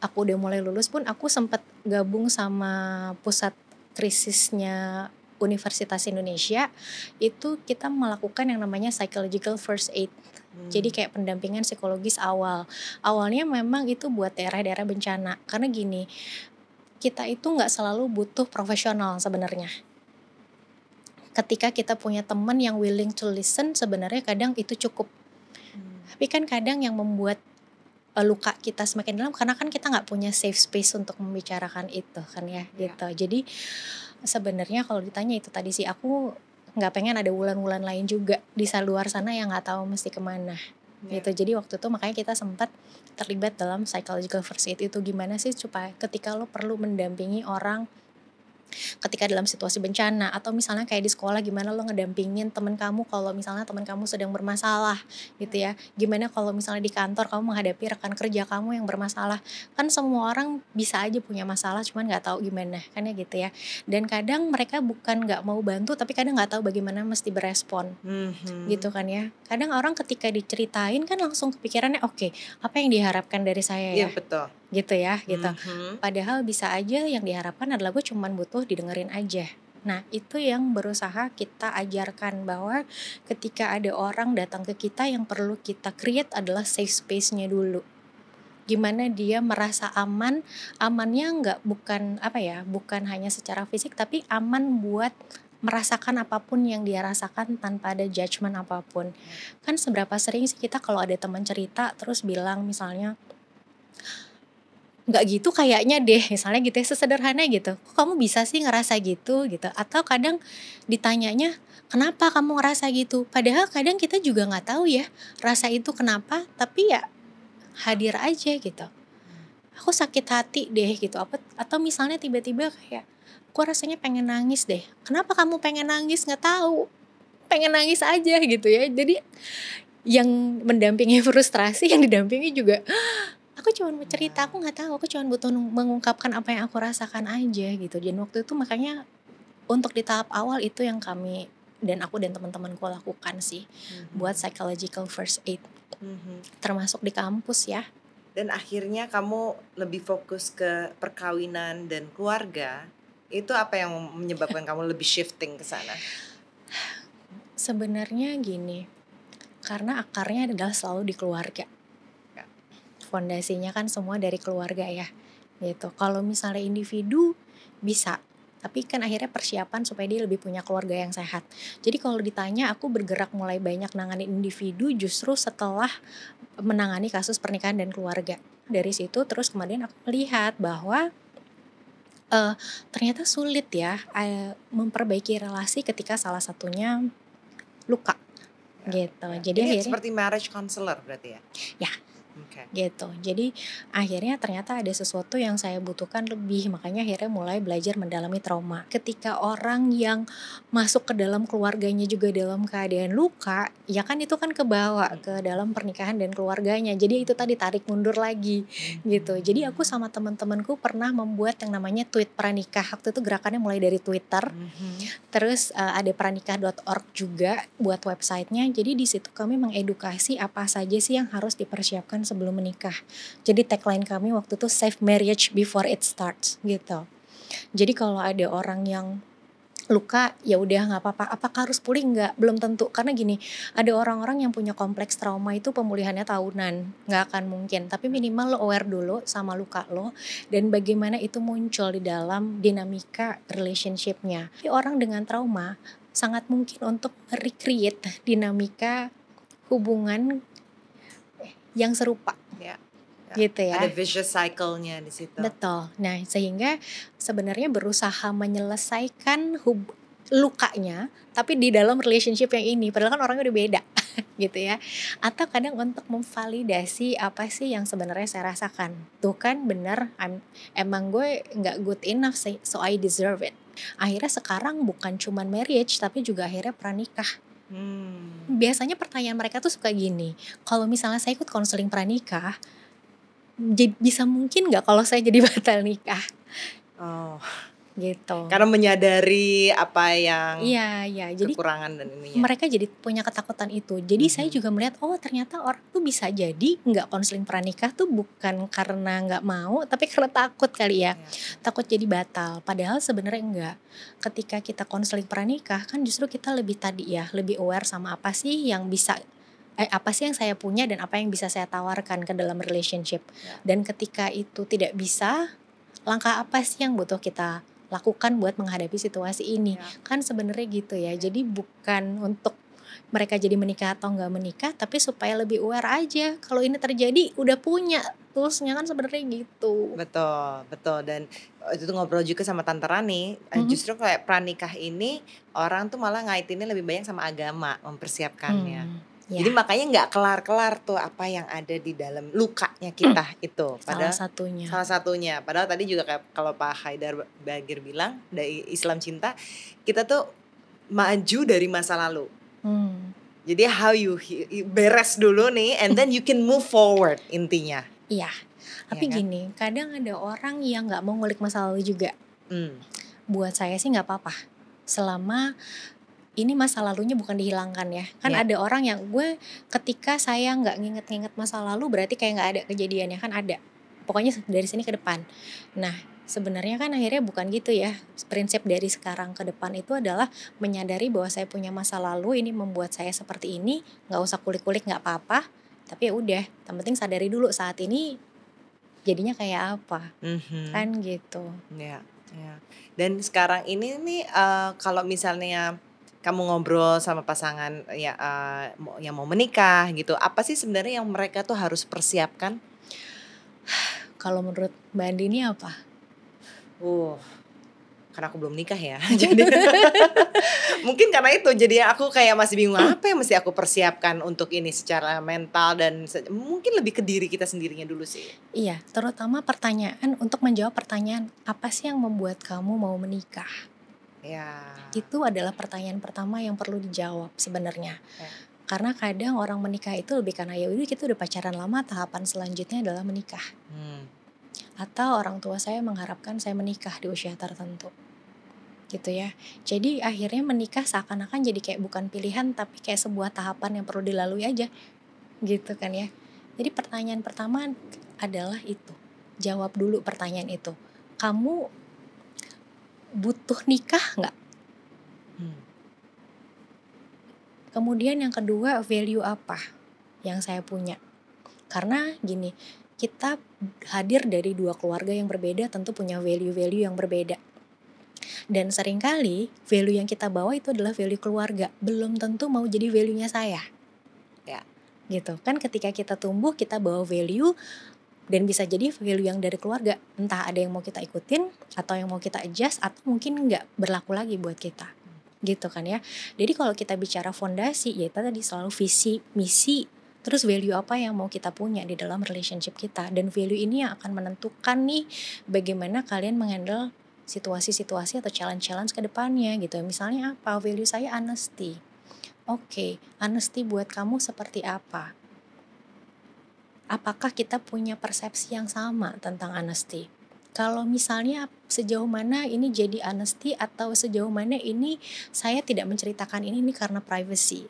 aku udah mulai lulus pun aku sempat gabung sama pusat krisisnya Universitas Indonesia itu kita melakukan yang namanya psychological first aid. Hmm. Jadi kayak pendampingan psikologis awal. Awalnya memang itu buat daerah-daerah bencana. Karena gini, kita itu nggak selalu butuh profesional sebenarnya ketika kita punya teman yang willing to listen sebenarnya kadang itu cukup hmm. tapi kan kadang yang membuat eh, luka kita semakin dalam karena kan kita nggak punya safe space untuk membicarakan itu kan ya ya. gitu jadi sebenarnya kalau ditanya itu tadi sih aku nggak pengen ada wulan-wulan lain juga di luar sana yang nggak tahu mesti kemana yeah. gitu jadi waktu itu makanya kita sempat terlibat dalam psychological first aid itu gimana sih supaya ketika lo perlu mendampingi orang ketika dalam situasi bencana atau misalnya kayak di sekolah gimana lo ngedampingin temen kamu kalau misalnya temen kamu sedang bermasalah gitu ya gimana kalau misalnya di kantor kamu menghadapi rekan kerja kamu yang bermasalah kan semua orang bisa aja punya masalah cuman nggak tahu gimana kan ya gitu ya dan kadang mereka bukan nggak mau bantu tapi kadang nggak tahu bagaimana mesti berespon mm-hmm. gitu kan ya kadang orang ketika diceritain kan langsung kepikirannya oke okay, apa yang diharapkan dari saya ya, ya betul gitu ya gitu. Mm-hmm. Padahal bisa aja yang diharapkan adalah gue cuman butuh didengerin aja. Nah, itu yang berusaha kita ajarkan bahwa ketika ada orang datang ke kita yang perlu kita create adalah safe space-nya dulu. Gimana dia merasa aman, amannya nggak bukan apa ya, bukan hanya secara fisik tapi aman buat merasakan apapun yang dia rasakan tanpa ada judgement apapun. Kan seberapa sering sih kita kalau ada teman cerita terus bilang misalnya nggak gitu kayaknya deh misalnya gitu ya sesederhana gitu kok kamu bisa sih ngerasa gitu gitu atau kadang ditanyanya kenapa kamu ngerasa gitu padahal kadang kita juga nggak tahu ya rasa itu kenapa tapi ya hadir aja gitu aku sakit hati deh gitu apa atau misalnya tiba-tiba kayak aku rasanya pengen nangis deh kenapa kamu pengen nangis nggak tahu pengen nangis aja gitu ya jadi yang mendampingi frustrasi yang didampingi juga aku cuma mau cerita aku nggak tahu aku cuma butuh mengungkapkan apa yang aku rasakan aja gitu dan waktu itu makanya untuk di tahap awal itu yang kami dan aku dan teman-temanku lakukan sih hmm. buat psychological first aid hmm. termasuk di kampus ya dan akhirnya kamu lebih fokus ke perkawinan dan keluarga itu apa yang menyebabkan kamu lebih shifting ke sana sebenarnya gini karena akarnya adalah selalu di keluarga fondasinya kan semua dari keluarga ya gitu kalau misalnya individu bisa tapi kan akhirnya persiapan supaya dia lebih punya keluarga yang sehat. Jadi kalau ditanya aku bergerak mulai banyak nangani individu justru setelah menangani kasus pernikahan dan keluarga. Dari situ terus kemudian aku melihat bahwa uh, ternyata sulit ya uh, memperbaiki relasi ketika salah satunya luka ya, gitu. Ya. Jadi, Jadi akhirnya, seperti marriage counselor berarti ya? Ya. Hmm okay. gitu jadi akhirnya ternyata ada sesuatu yang saya butuhkan lebih makanya akhirnya mulai belajar mendalami trauma ketika orang yang masuk ke dalam keluarganya juga dalam keadaan luka ya kan itu kan kebawa hmm. ke dalam pernikahan dan keluarganya jadi itu tadi tarik mundur lagi hmm. gitu jadi aku sama teman-temanku pernah membuat yang namanya tweet pranikah waktu itu gerakannya mulai dari Twitter hmm. terus uh, ada pranikah.org juga buat websitenya jadi di situ kami mengedukasi apa saja sih yang harus dipersiapkan sebelum sebelum menikah. Jadi tagline kami waktu itu safe marriage before it starts gitu. Jadi kalau ada orang yang luka ya udah nggak apa-apa apakah harus pulih nggak belum tentu karena gini ada orang-orang yang punya kompleks trauma itu pemulihannya tahunan nggak akan mungkin tapi minimal lo aware dulu sama luka lo dan bagaimana itu muncul di dalam dinamika relationshipnya orang dengan trauma sangat mungkin untuk recreate dinamika hubungan yang serupa. Ya, ya. gitu ya. Ada vicious cycle-nya di situ. Betul. Nah, sehingga sebenarnya berusaha menyelesaikan hub lukanya tapi di dalam relationship yang ini padahal kan orangnya udah beda gitu ya atau kadang untuk memvalidasi apa sih yang sebenarnya saya rasakan tuh kan bener emang gue nggak good enough so I deserve it akhirnya sekarang bukan cuman marriage tapi juga akhirnya pernikah. Hmm. Biasanya pertanyaan mereka tuh suka gini, kalau misalnya saya ikut konseling pranikah, jadi bisa mungkin nggak kalau saya jadi batal nikah? Oh gitu karena menyadari apa yang iya iya jadi kekurangan dan ini mereka jadi punya ketakutan itu jadi mm -hmm. saya juga melihat oh ternyata orang tuh bisa jadi nggak konseling pernikah tuh bukan karena nggak mau tapi karena takut kali ya yeah. takut jadi batal padahal sebenarnya enggak ketika kita konseling pernikah kan justru kita lebih tadi ya lebih aware sama apa sih yang bisa eh, apa sih yang saya punya dan apa yang bisa saya tawarkan ke dalam relationship iya. dan ketika itu tidak bisa langkah apa sih yang butuh kita lakukan buat menghadapi situasi ini. Ya. Kan sebenarnya gitu ya. ya. Jadi bukan untuk mereka jadi menikah atau nggak menikah, tapi supaya lebih aware aja. Kalau ini terjadi, udah punya toolsnya kan sebenarnya gitu. Betul, betul. Dan itu tuh ngobrol juga sama Tante Rani. Eh, mm-hmm. Justru kayak pranikah ini orang tuh malah ngaitinnya lebih banyak sama agama mempersiapkannya. Mm. Ya. Jadi makanya nggak kelar-kelar tuh apa yang ada di dalam lukanya kita itu. Padahal, salah satunya. Salah satunya. Padahal tadi juga kayak kalau Pak Haidar Bagir bilang dari Islam cinta, kita tuh maju dari masa lalu. Hmm. Jadi how you, you beres dulu nih, and then you can move forward intinya. Iya. Tapi ya kan? gini, kadang ada orang yang nggak mau ngulik masa lalu juga. Hmm. Buat saya sih nggak apa-apa, selama ini masa lalunya bukan dihilangkan ya kan yeah. ada orang yang gue ketika saya nggak nginget-nginget masa lalu berarti kayak nggak ada kejadiannya kan ada pokoknya dari sini ke depan nah sebenarnya kan akhirnya bukan gitu ya prinsip dari sekarang ke depan itu adalah menyadari bahwa saya punya masa lalu ini membuat saya seperti ini nggak usah kulik-kulik nggak apa-apa tapi ya udah yang penting sadari dulu saat ini jadinya kayak apa mm-hmm. kan gitu ya yeah, ya dan sekarang ini nih uh, kalau misalnya kamu ngobrol sama pasangan ya uh, yang mau menikah gitu apa sih sebenarnya yang mereka tuh harus persiapkan kalau menurut mbak Andi ini apa uh karena aku belum nikah ya jadi mungkin karena itu jadi aku kayak masih bingung apa yang mesti aku persiapkan untuk ini secara mental dan se mungkin lebih ke diri kita sendirinya dulu sih iya terutama pertanyaan untuk menjawab pertanyaan apa sih yang membuat kamu mau menikah Ya. Itu adalah pertanyaan pertama yang perlu dijawab sebenarnya. Ya. Karena kadang orang menikah itu lebih karena ya udah kita udah pacaran lama, tahapan selanjutnya adalah menikah. Hmm. Atau orang tua saya mengharapkan saya menikah di usia tertentu. Gitu ya. Jadi akhirnya menikah seakan-akan jadi kayak bukan pilihan tapi kayak sebuah tahapan yang perlu dilalui aja. Gitu kan ya. Jadi pertanyaan pertama adalah itu. Jawab dulu pertanyaan itu. Kamu butuh nikah nggak? Hmm. Kemudian yang kedua value apa yang saya punya? Karena gini, kita hadir dari dua keluarga yang berbeda tentu punya value-value yang berbeda. Dan seringkali value yang kita bawa itu adalah value keluarga, belum tentu mau jadi value-nya saya. Ya, gitu. Kan ketika kita tumbuh kita bawa value dan bisa jadi value yang dari keluarga entah ada yang mau kita ikutin atau yang mau kita adjust atau mungkin nggak berlaku lagi buat kita gitu kan ya jadi kalau kita bicara fondasi ya kita tadi selalu visi misi terus value apa yang mau kita punya di dalam relationship kita dan value ini yang akan menentukan nih bagaimana kalian menghandle situasi-situasi atau challenge-challenge ke depannya gitu ya. misalnya apa value saya honesty oke okay, honesty buat kamu seperti apa apakah kita punya persepsi yang sama tentang honesty. Kalau misalnya sejauh mana ini jadi honesty atau sejauh mana ini saya tidak menceritakan ini ini karena privacy.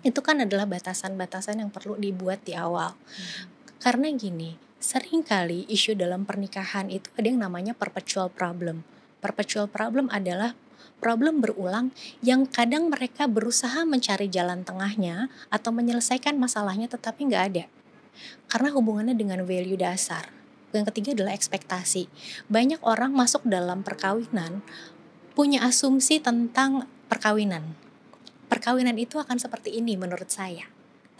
Itu kan adalah batasan-batasan yang perlu dibuat di awal. Hmm. Karena gini, seringkali isu dalam pernikahan itu ada yang namanya perpetual problem. Perpetual problem adalah problem berulang yang kadang mereka berusaha mencari jalan tengahnya atau menyelesaikan masalahnya tetapi nggak ada. Karena hubungannya dengan value dasar. Yang ketiga adalah ekspektasi. Banyak orang masuk dalam perkawinan punya asumsi tentang perkawinan. Perkawinan itu akan seperti ini menurut saya.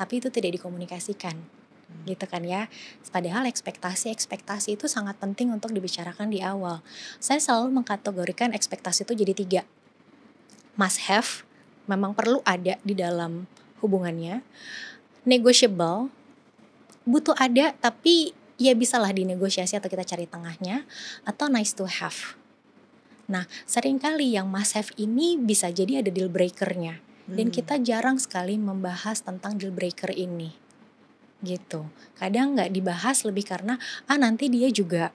Tapi itu tidak dikomunikasikan hmm. gitu kan ya. Padahal ekspektasi ekspektasi itu sangat penting untuk dibicarakan di awal. Saya selalu mengkategorikan ekspektasi itu jadi tiga. Must have memang perlu ada di dalam hubungannya. Negotiable butuh ada tapi ya bisalah dinegosiasi atau kita cari tengahnya atau nice to have. Nah, seringkali yang must have ini bisa jadi ada deal breakernya. Hmm. Dan kita jarang sekali membahas tentang deal breaker ini. Gitu. Kadang nggak dibahas lebih karena, ah nanti dia juga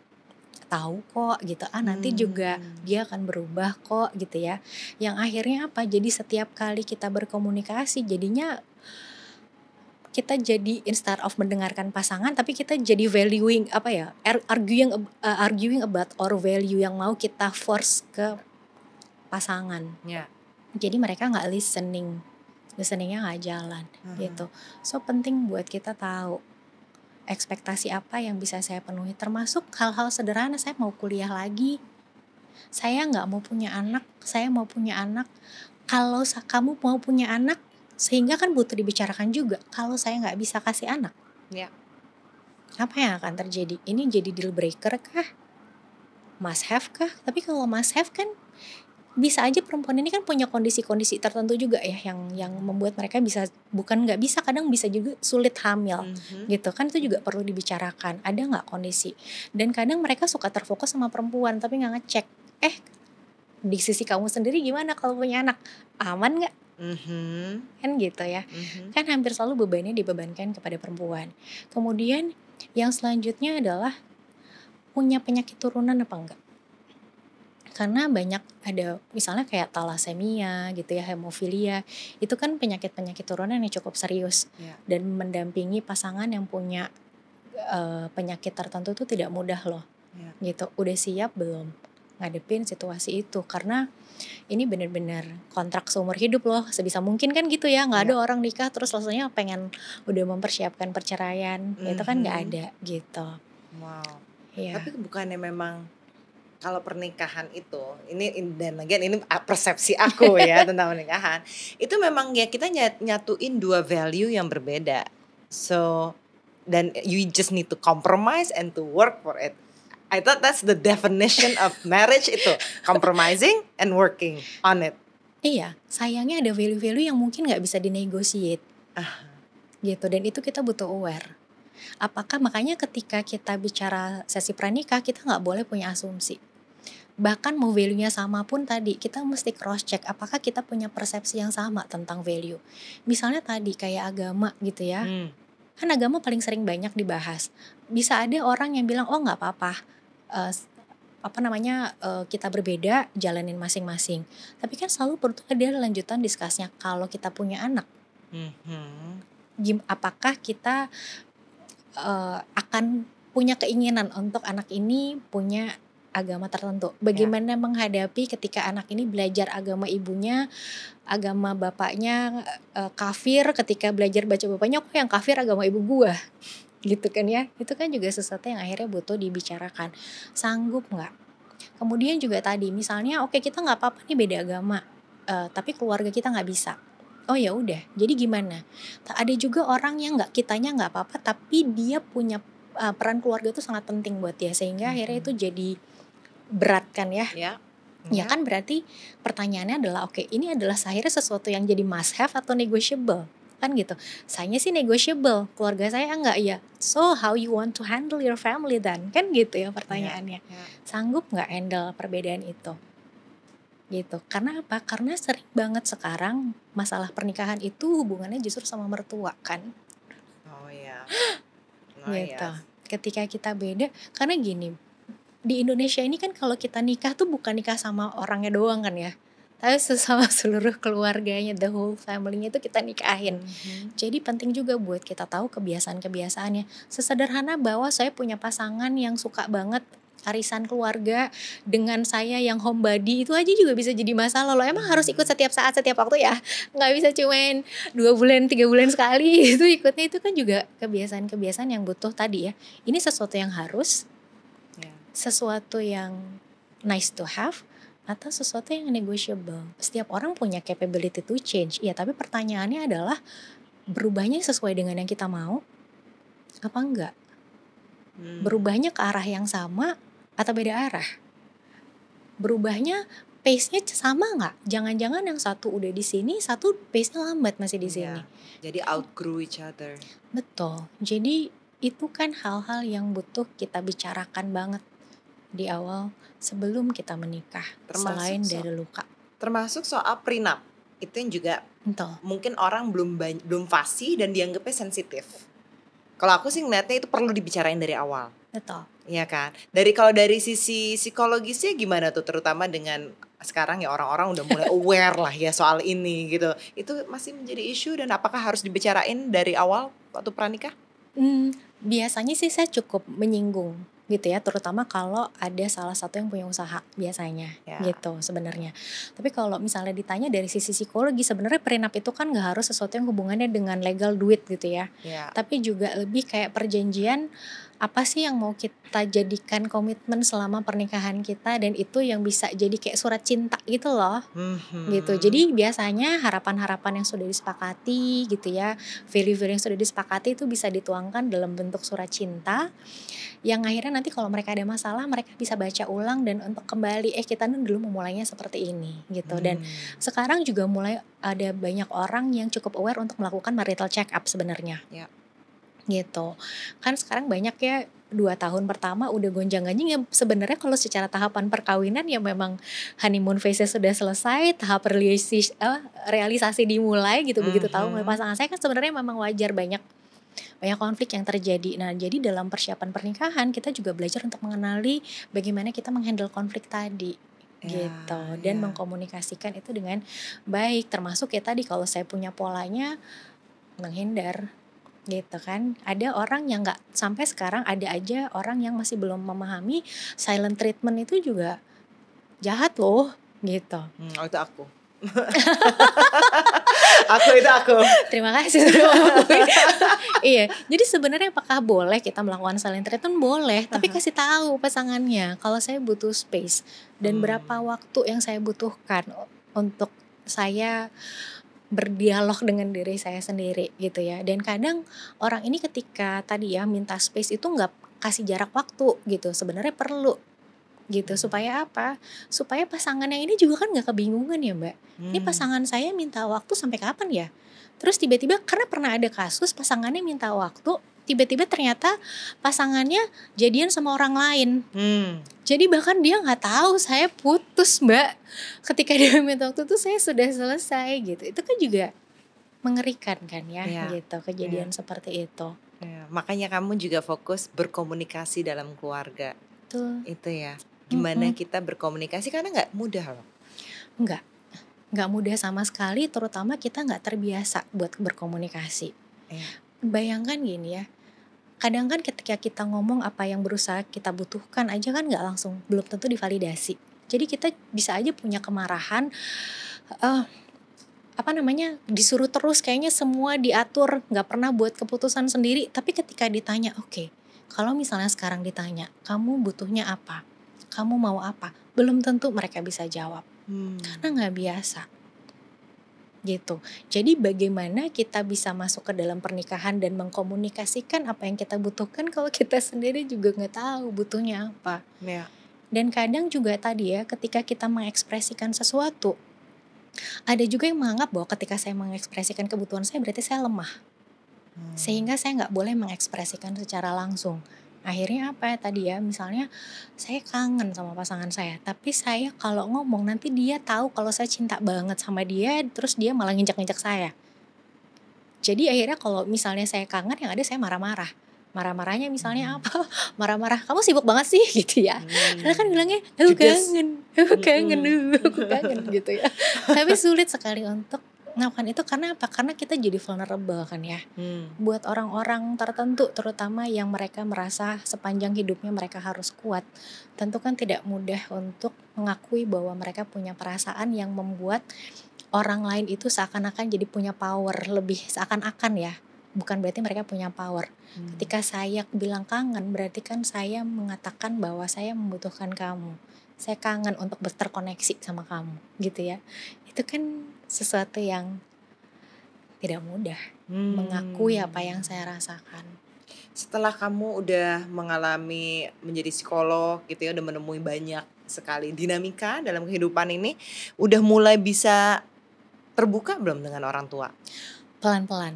tahu kok gitu ah nanti hmm. juga dia akan berubah kok gitu ya yang akhirnya apa jadi setiap kali kita berkomunikasi jadinya kita jadi instead of mendengarkan pasangan tapi kita jadi valuing apa ya arguing uh, arguing about or value yang mau kita force ke pasangan yeah. jadi mereka nggak listening listeningnya nggak jalan mm-hmm. gitu so penting buat kita tahu ekspektasi apa yang bisa saya penuhi termasuk hal-hal sederhana saya mau kuliah lagi saya nggak mau punya anak saya mau punya anak kalau kamu mau punya anak sehingga kan butuh dibicarakan juga kalau saya nggak bisa kasih anak. Ya. Apa yang akan terjadi? Ini jadi deal breaker kah? Must have kah? Tapi kalau must have kan bisa aja perempuan ini kan punya kondisi-kondisi tertentu juga ya yang yang membuat mereka bisa bukan nggak bisa kadang bisa juga sulit hamil mm-hmm. gitu kan itu juga perlu dibicarakan ada nggak kondisi dan kadang mereka suka terfokus sama perempuan tapi nggak ngecek eh di sisi kamu sendiri gimana kalau punya anak aman nggak mm-hmm. kan gitu ya mm-hmm. kan hampir selalu bebannya dibebankan kepada perempuan kemudian yang selanjutnya adalah punya penyakit turunan apa enggak karena banyak ada misalnya kayak talasemia gitu ya hemofilia itu kan penyakit penyakit turunan yang cukup serius yeah. dan mendampingi pasangan yang punya uh, penyakit tertentu itu tidak mudah loh yeah. gitu udah siap belum ngadepin situasi itu karena ini bener-bener kontrak seumur hidup loh sebisa mungkin kan gitu ya nggak ada ya. orang nikah terus rasanya pengen udah mempersiapkan perceraian mm -hmm. itu kan nggak mhm. ada gitu wow ya. tapi bukannya memang kalau pernikahan itu ini dan lagi ini ah, persepsi aku ya tentang pernikahan itu memang ya kita nyatuin dua value yang berbeda so dan you just need to compromise and to work for it I thought that's the definition of marriage itu compromising and working on it. Iya, sayangnya ada value-value yang mungkin nggak bisa dinegosiate. Uh. Ah. Gitu dan itu kita butuh aware. Apakah makanya ketika kita bicara sesi pranikah kita nggak boleh punya asumsi bahkan mau value-nya sama pun tadi kita mesti cross check apakah kita punya persepsi yang sama tentang value misalnya tadi kayak agama gitu ya hmm. kan agama paling sering banyak dibahas bisa ada orang yang bilang oh nggak apa-apa uh, apa namanya uh, kita berbeda jalanin masing-masing tapi kan selalu perlu ada lanjutan diskusinya kalau kita punya anak mm-hmm. apakah kita uh, akan punya keinginan untuk anak ini punya agama tertentu bagaimana yeah. menghadapi ketika anak ini belajar agama ibunya agama bapaknya uh, kafir ketika belajar baca bapaknya kok yang kafir agama ibu gua gitu kan ya itu kan juga sesuatu yang akhirnya butuh dibicarakan sanggup nggak kemudian juga tadi misalnya oke kita nggak apa-apa nih beda agama uh, tapi keluarga kita nggak bisa oh ya udah jadi gimana ada juga orang yang nggak kitanya nggak apa-apa tapi dia punya uh, peran keluarga itu sangat penting buat dia sehingga hmm. akhirnya itu jadi berat kan ya ya. Ya kan berarti pertanyaannya adalah oke okay, ini adalah akhirnya sesuatu yang jadi must have atau negotiable kan gitu saya sih negotiable keluarga saya enggak ah, ya so how you want to handle your family dan kan gitu ya pertanyaannya yeah, yeah. sanggup nggak handle perbedaan itu gitu karena apa karena sering banget sekarang masalah pernikahan itu hubungannya justru sama mertua kan oh iya. yeah. oh, iya. gitu yes. ketika kita beda karena gini di Indonesia ini kan kalau kita nikah tuh bukan nikah sama orangnya doang kan ya tapi sesama seluruh keluarganya the whole family-nya itu kita nikahin mm-hmm. jadi penting juga buat kita tahu kebiasaan kebiasaannya sesederhana bahwa saya punya pasangan yang suka banget arisan keluarga dengan saya yang homebody itu aja juga bisa jadi masalah loh emang harus ikut setiap saat setiap waktu ya nggak bisa cuman dua bulan tiga bulan sekali itu ikutnya itu kan juga kebiasaan-kebiasaan yang butuh tadi ya ini sesuatu yang harus ya. sesuatu yang nice to have atau sesuatu yang negotiable. Setiap orang punya capability to change. Ya, tapi pertanyaannya adalah berubahnya sesuai dengan yang kita mau apa enggak? Hmm. Berubahnya ke arah yang sama atau beda arah? Berubahnya pace-nya sama enggak? Jangan-jangan yang satu udah di sini, satu pace-nya lambat masih di iya. sini. Yeah. Jadi outgrow each other. Betul. Jadi itu kan hal-hal yang butuh kita bicarakan banget di awal sebelum kita menikah termasuk selain so, dari luka. Termasuk soal prenup itu yang juga Entah. mungkin orang belum belum fasih dan dianggapnya sensitif. Kalau aku sih ngeliatnya itu perlu dibicarain dari awal. Betul. Iya kan. Dari kalau dari sisi psikologisnya gimana tuh terutama dengan sekarang ya orang-orang udah mulai aware lah ya soal ini gitu. Itu masih menjadi isu dan apakah harus dibicarain dari awal waktu pranikah? Hmm, biasanya sih saya cukup menyinggung gitu ya terutama kalau ada salah satu yang punya usaha biasanya yeah. gitu sebenarnya tapi kalau misalnya ditanya dari sisi psikologi sebenarnya prenup itu kan nggak harus sesuatu yang hubungannya dengan legal duit gitu ya yeah. tapi juga lebih kayak perjanjian apa sih yang mau kita jadikan komitmen selama pernikahan kita dan itu yang bisa jadi kayak surat cinta gitu loh mm-hmm. gitu jadi biasanya harapan-harapan yang sudah disepakati gitu ya value-value yang sudah disepakati itu bisa dituangkan dalam bentuk surat cinta yang akhirnya nanti kalau mereka ada masalah mereka bisa baca ulang dan untuk kembali eh kita dulu memulainya seperti ini gitu mm. dan sekarang juga mulai ada banyak orang yang cukup aware untuk melakukan marital check up sebenarnya yeah gitu. Kan sekarang banyak ya dua tahun pertama udah gonjang ganjing ya sebenarnya kalau secara tahapan perkawinan ya memang honeymoon phase sudah selesai tahap realisasi uh, eh, realisasi dimulai gitu mm -hmm. begitu tahu mulai mhm. pasangan saya kan sebenarnya memang wajar banyak banyak konflik yang terjadi. Nah, jadi dalam persiapan pernikahan kita juga belajar untuk mengenali bagaimana kita menghandle konflik tadi ya, gitu gitu dan yeah. mengkomunikasikan itu dengan baik termasuk ya tadi kalau saya punya polanya menghindar gitu kan ada orang yang nggak sampai sekarang ada aja orang yang masih belum memahami silent treatment itu juga jahat loh gitu hmm, oh itu aku aku itu aku terima kasih iya jadi sebenarnya apakah boleh kita melakukan silent treatment boleh tapi kasih tahu pasangannya kalau saya butuh space dan hmm. berapa waktu yang saya butuhkan untuk saya berdialog dengan diri saya sendiri gitu ya dan kadang orang ini ketika tadi ya minta space itu nggak kasih jarak waktu gitu sebenarnya perlu gitu hmm. supaya apa supaya pasangan yang ini juga kan nggak kebingungan ya mbak hmm. ini pasangan saya minta waktu sampai kapan ya terus tiba-tiba karena pernah ada kasus pasangannya minta waktu tiba-tiba ternyata pasangannya jadian sama orang lain hmm. Jadi bahkan dia nggak tahu saya putus mbak. Ketika dia minta waktu itu saya sudah selesai gitu. Itu kan juga mengerikan kan ya, ya. gitu kejadian ya. seperti itu. Ya. Makanya kamu juga fokus berkomunikasi dalam keluarga. Betul. Itu ya. Gimana mm -hmm. kita berkomunikasi karena nggak mudah loh. Nggak, nggak mudah sama sekali. Terutama kita nggak terbiasa buat berkomunikasi. Ya. Bayangkan gini ya, kadang kan ketika kita ngomong apa yang berusaha kita butuhkan aja kan nggak langsung belum tentu divalidasi jadi kita bisa aja punya kemarahan uh, apa namanya disuruh terus kayaknya semua diatur nggak pernah buat keputusan sendiri tapi ketika ditanya oke okay, kalau misalnya sekarang ditanya kamu butuhnya apa kamu mau apa belum tentu mereka bisa jawab hmm. karena nggak biasa gitu. Jadi bagaimana kita bisa masuk ke dalam pernikahan dan mengkomunikasikan apa yang kita butuhkan kalau kita sendiri juga nggak tahu butuhnya apa. Ya. Dan kadang juga tadi ya ketika kita mengekspresikan sesuatu, ada juga yang menganggap bahwa ketika saya mengekspresikan kebutuhan saya berarti saya lemah. Hmm. Sehingga saya nggak boleh mengekspresikan secara langsung akhirnya apa ya tadi ya misalnya saya kangen sama pasangan saya tapi saya kalau ngomong nanti dia tahu kalau saya cinta banget sama dia terus dia malah nginjak-nginjak saya jadi akhirnya kalau misalnya saya kangen yang ada saya marah-marah marah-marahnya misalnya hmm. apa marah-marah kamu sibuk banget sih gitu ya hmm. karena kan bilangnya aku kangen aku kangen, hmm. aku kangen gitu ya tapi sulit sekali untuk melakukan nah, itu karena apa? Karena kita jadi vulnerable kan ya. Hmm. Buat orang-orang tertentu terutama yang mereka merasa sepanjang hidupnya mereka harus kuat, tentu kan tidak mudah untuk mengakui bahwa mereka punya perasaan yang membuat orang lain itu seakan-akan jadi punya power lebih seakan-akan ya. Bukan berarti mereka punya power. Hmm. Ketika saya bilang kangen, berarti kan saya mengatakan bahwa saya membutuhkan kamu. Saya kangen untuk berterkoneksi sama kamu, gitu ya. Itu kan sesuatu yang tidak mudah hmm. mengakui apa yang saya rasakan. Setelah kamu udah mengalami menjadi psikolog gitu ya, udah menemui banyak sekali dinamika dalam kehidupan ini, udah mulai bisa terbuka belum dengan orang tua? Pelan-pelan.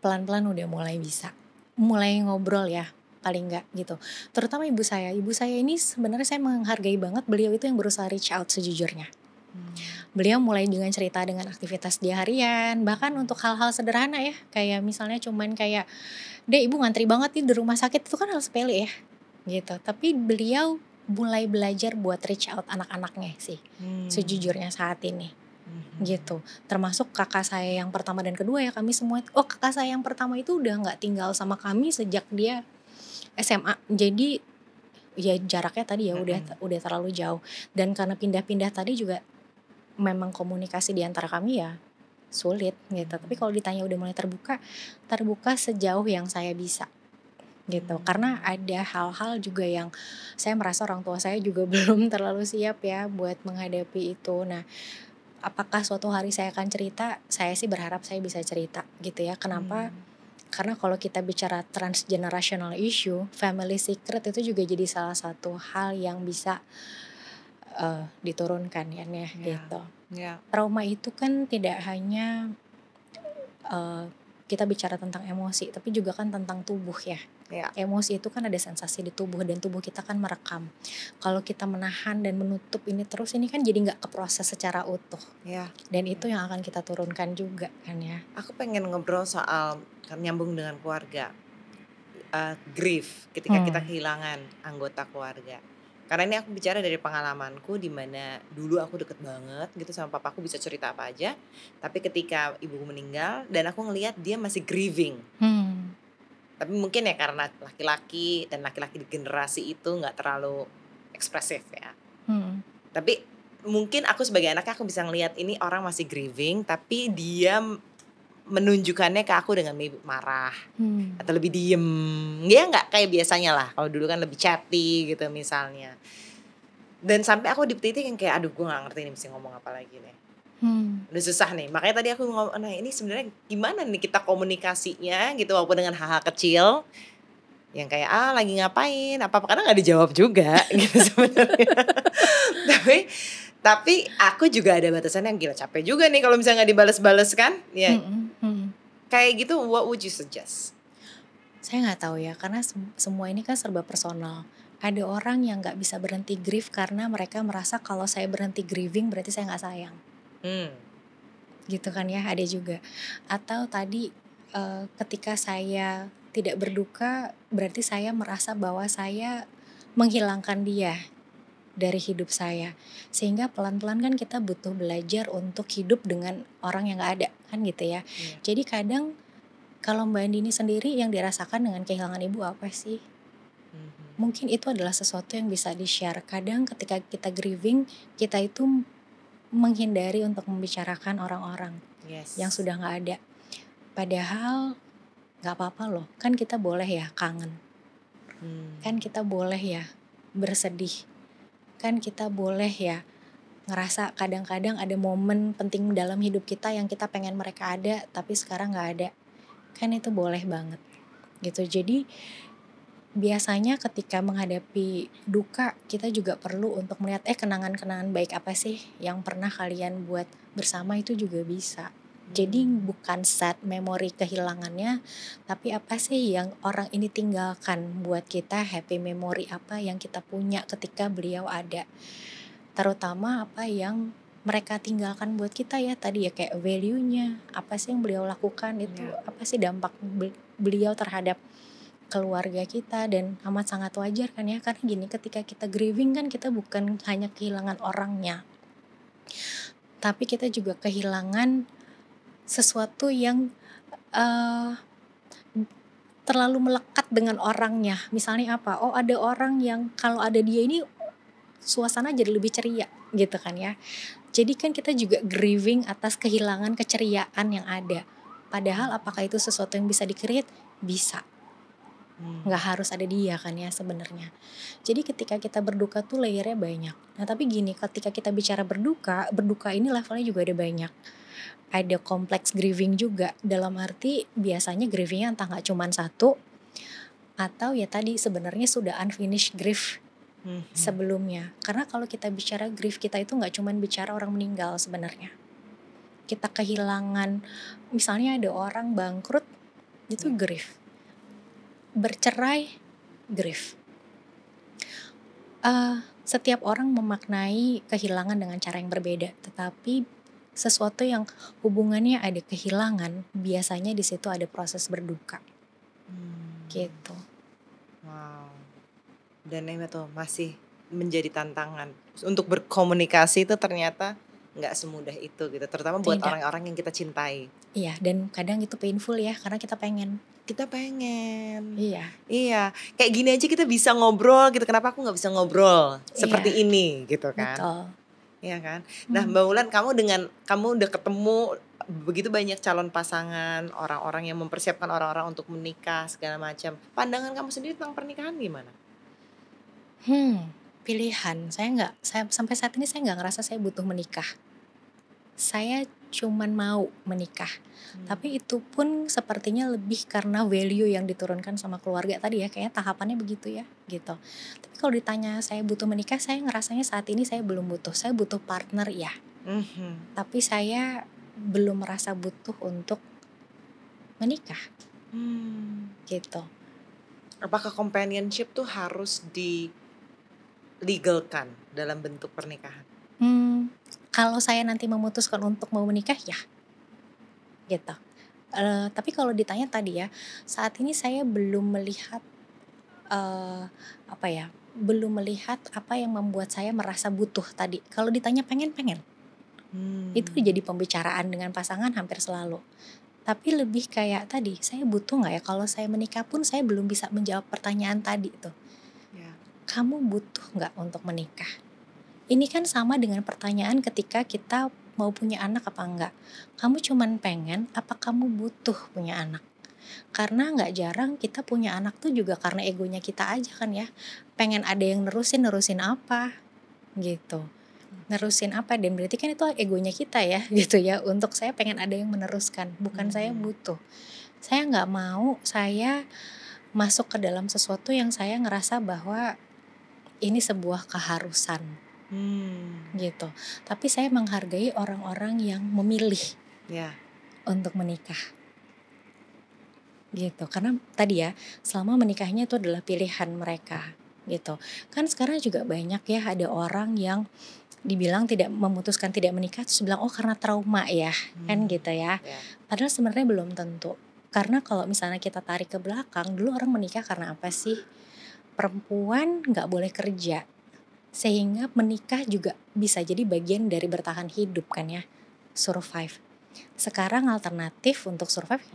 Pelan-pelan udah mulai bisa. Mulai ngobrol ya, paling enggak gitu. Terutama ibu saya. Ibu saya ini sebenarnya saya menghargai banget beliau itu yang berusaha reach out sejujurnya Beliau mulai dengan cerita dengan aktivitas dia harian, bahkan untuk hal-hal sederhana ya, kayak misalnya cuman kayak, deh ibu ngantri banget nih di rumah sakit itu kan hal sepele ya, gitu. Tapi beliau mulai belajar buat reach out anak-anaknya sih, hmm. sejujurnya saat ini. Hmm. gitu termasuk kakak saya yang pertama dan kedua ya kami semua oh kakak saya yang pertama itu udah nggak tinggal sama kami sejak dia SMA jadi ya jaraknya tadi ya -hmm. udah udah terlalu jauh dan karena pindah-pindah tadi juga memang komunikasi di antara kami ya sulit gitu. Tapi kalau ditanya udah mulai terbuka, terbuka sejauh yang saya bisa gitu hmm. karena ada hal-hal juga yang saya merasa orang tua saya juga belum terlalu siap ya buat menghadapi itu nah apakah suatu hari saya akan cerita saya sih berharap saya bisa cerita gitu ya kenapa hmm. karena kalau kita bicara transgenerational issue family secret itu juga jadi salah satu hal yang bisa uh, diturunkan kan ya nih ya. yeah. gitu. Yeah. Trauma itu kan tidak hanya uh, kita bicara tentang emosi, tapi juga kan tentang tubuh ya. Yeah. Emosi itu kan ada sensasi di tubuh dan tubuh kita kan merekam. Kalau kita menahan dan menutup ini terus, ini kan jadi nggak keproses secara utuh. Ya. Dan itu yeah. yang akan kita turunkan juga kan ya. Aku pengen ngobrol soal nyambung dengan keluarga, uh, grief ketika hmm. kita kehilangan anggota keluarga karena ini aku bicara dari pengalamanku di mana dulu aku deket banget gitu sama papaku bisa cerita apa aja tapi ketika ibuku meninggal dan aku ngelihat dia masih grieving hmm. tapi mungkin ya karena laki-laki dan laki-laki di generasi itu nggak terlalu ekspresif ya hmm. tapi mungkin aku sebagai anaknya aku bisa ngelihat ini orang masih grieving tapi dia menunjukkannya ke aku dengan marah hmm. atau lebih diem ya nggak kayak biasanya lah kalau dulu kan lebih chatty gitu misalnya dan sampai aku di titik yang kayak aduh gue nggak ngerti nih mesti ngomong apa lagi nih hmm. udah susah nih makanya tadi aku ngomong nah ini sebenarnya gimana nih kita komunikasinya gitu walaupun dengan hal-hal kecil yang kayak ah lagi ngapain apa apa karena nggak dijawab juga gitu sebenarnya tapi tapi aku juga ada batasan yang gila capek juga nih kalau misalnya nggak dibales-bales kan. Ya. Hmm, hmm. Kayak gitu what would you suggest? Saya nggak tahu ya karena sem semua ini kan serba personal. Ada orang yang nggak bisa berhenti grief karena mereka merasa kalau saya berhenti grieving berarti saya nggak sayang. Hmm. Gitu kan ya ada juga. Atau tadi uh, ketika saya tidak berduka berarti saya merasa bahwa saya menghilangkan dia dari hidup saya. Sehingga pelan-pelan kan kita butuh belajar untuk hidup dengan orang yang gak ada kan gitu ya. yeah. Jadi kadang kalau Mbak Andini sendiri yang dirasakan dengan kehilangan ibu apa sih? Mhm. Mungkin itu adalah sesuatu yang bisa di-share. Kadang ketika kita grieving, kita itu menghindari untuk membicarakan orang-orang yes. yang sudah gak ada. Padahal nggak apa-apa loh, kan kita boleh ya kangen, hmm. kan kita boleh ya bersedih, bahkan kita boleh ya ngerasa kadang-kadang ada momen penting dalam hidup kita yang kita pengen mereka ada tapi sekarang nggak ada kan itu boleh banget gitu jadi biasanya ketika menghadapi duka kita juga perlu untuk melihat eh kenangan-kenangan baik apa sih yang pernah kalian buat bersama itu juga bisa jadi bukan set memori kehilangannya, tapi apa sih yang orang ini tinggalkan buat kita happy memory apa yang kita punya ketika beliau ada. Terutama apa yang mereka tinggalkan buat kita ya tadi ya kayak value-nya, apa sih yang beliau lakukan itu, yeah. apa sih dampak beliau terhadap keluarga kita dan amat sangat wajar kan ya karena gini ketika kita grieving kan kita bukan hanya kehilangan orangnya tapi kita juga kehilangan sesuatu yang uh, terlalu melekat dengan orangnya. Misalnya apa? Oh, ada orang yang kalau ada dia ini suasana jadi lebih ceria gitu kan ya. Jadi kan kita juga grieving atas kehilangan keceriaan yang ada. Padahal apakah itu sesuatu yang bisa dikerit? Bisa. Hmm. Nggak Gak harus ada dia kan ya sebenarnya. Jadi ketika kita berduka tuh layernya banyak. Nah tapi gini, ketika kita bicara berduka, berduka ini levelnya juga ada banyak ada kompleks grieving juga dalam arti biasanya grievingnya entah nggak cuma satu atau ya tadi sebenarnya sudah unfinished grief mm-hmm. sebelumnya karena kalau kita bicara grief kita itu nggak cuma bicara orang meninggal sebenarnya kita kehilangan misalnya ada orang bangkrut itu mm. grief bercerai grief uh, setiap orang memaknai kehilangan dengan cara yang berbeda tetapi sesuatu yang hubungannya ada kehilangan, biasanya di situ ada proses berduka. Hmm. Gitu. Wow. Dan ini tuh masih menjadi tantangan untuk berkomunikasi itu ternyata nggak semudah itu gitu, terutama buat orang-orang yang kita cintai. Iya, dan kadang itu painful ya karena kita pengen kita pengen. Iya. Iya, kayak gini aja kita bisa ngobrol gitu. Kenapa aku nggak bisa ngobrol iya. seperti ini gitu kan? Betul ya kan. Nah, hmm. Nah Mbak Ulan kamu dengan kamu udah ketemu begitu banyak calon pasangan orang-orang yang mempersiapkan orang-orang untuk menikah segala macam. Pandangan kamu sendiri tentang pernikahan gimana? Hmm pilihan saya nggak saya sampai saat ini saya nggak ngerasa saya butuh menikah saya cuman mau menikah. Hmm. Tapi itu pun sepertinya lebih karena value yang diturunkan sama keluarga tadi ya, kayaknya tahapannya begitu ya, gitu. Tapi kalau ditanya saya butuh menikah, saya ngerasanya saat ini saya belum butuh. Saya butuh partner ya. hmm Tapi saya belum merasa butuh untuk menikah. Hmm. Gitu. Apakah companionship tuh harus di legalkan dalam bentuk pernikahan? Hmm, kalau saya nanti memutuskan untuk mau menikah ya gitu. Uh, tapi kalau ditanya tadi ya, saat ini saya belum melihat uh, apa ya, belum melihat apa yang membuat saya merasa butuh tadi. Kalau ditanya pengen pengen, hmm. itu jadi pembicaraan dengan pasangan hampir selalu. Tapi lebih kayak tadi, saya butuh nggak ya? Kalau saya menikah pun saya belum bisa menjawab pertanyaan tadi itu. Ya. Kamu butuh nggak untuk menikah? Ini kan sama dengan pertanyaan ketika kita mau punya anak apa enggak. Kamu cuman pengen apa kamu butuh punya anak? Karena nggak jarang kita punya anak tuh juga karena egonya kita aja kan ya. Pengen ada yang nerusin, nerusin apa gitu nerusin apa dan berarti kan itu egonya kita ya gitu ya untuk saya pengen ada yang meneruskan bukan hmm. saya butuh saya nggak mau saya masuk ke dalam sesuatu yang saya ngerasa bahwa ini sebuah keharusan hmm. gitu tapi saya menghargai orang-orang yang memilih yeah. untuk menikah gitu karena tadi ya selama menikahnya itu adalah pilihan mereka gitu kan sekarang juga banyak ya ada orang yang dibilang tidak memutuskan tidak menikah terus bilang oh karena trauma ya hmm. kan gitu ya yeah. padahal sebenarnya belum tentu karena kalau misalnya kita tarik ke belakang dulu orang menikah karena apa sih perempuan nggak boleh kerja sehingga menikah juga bisa jadi bagian dari bertahan hidup kan ya survive sekarang alternatif untuk survive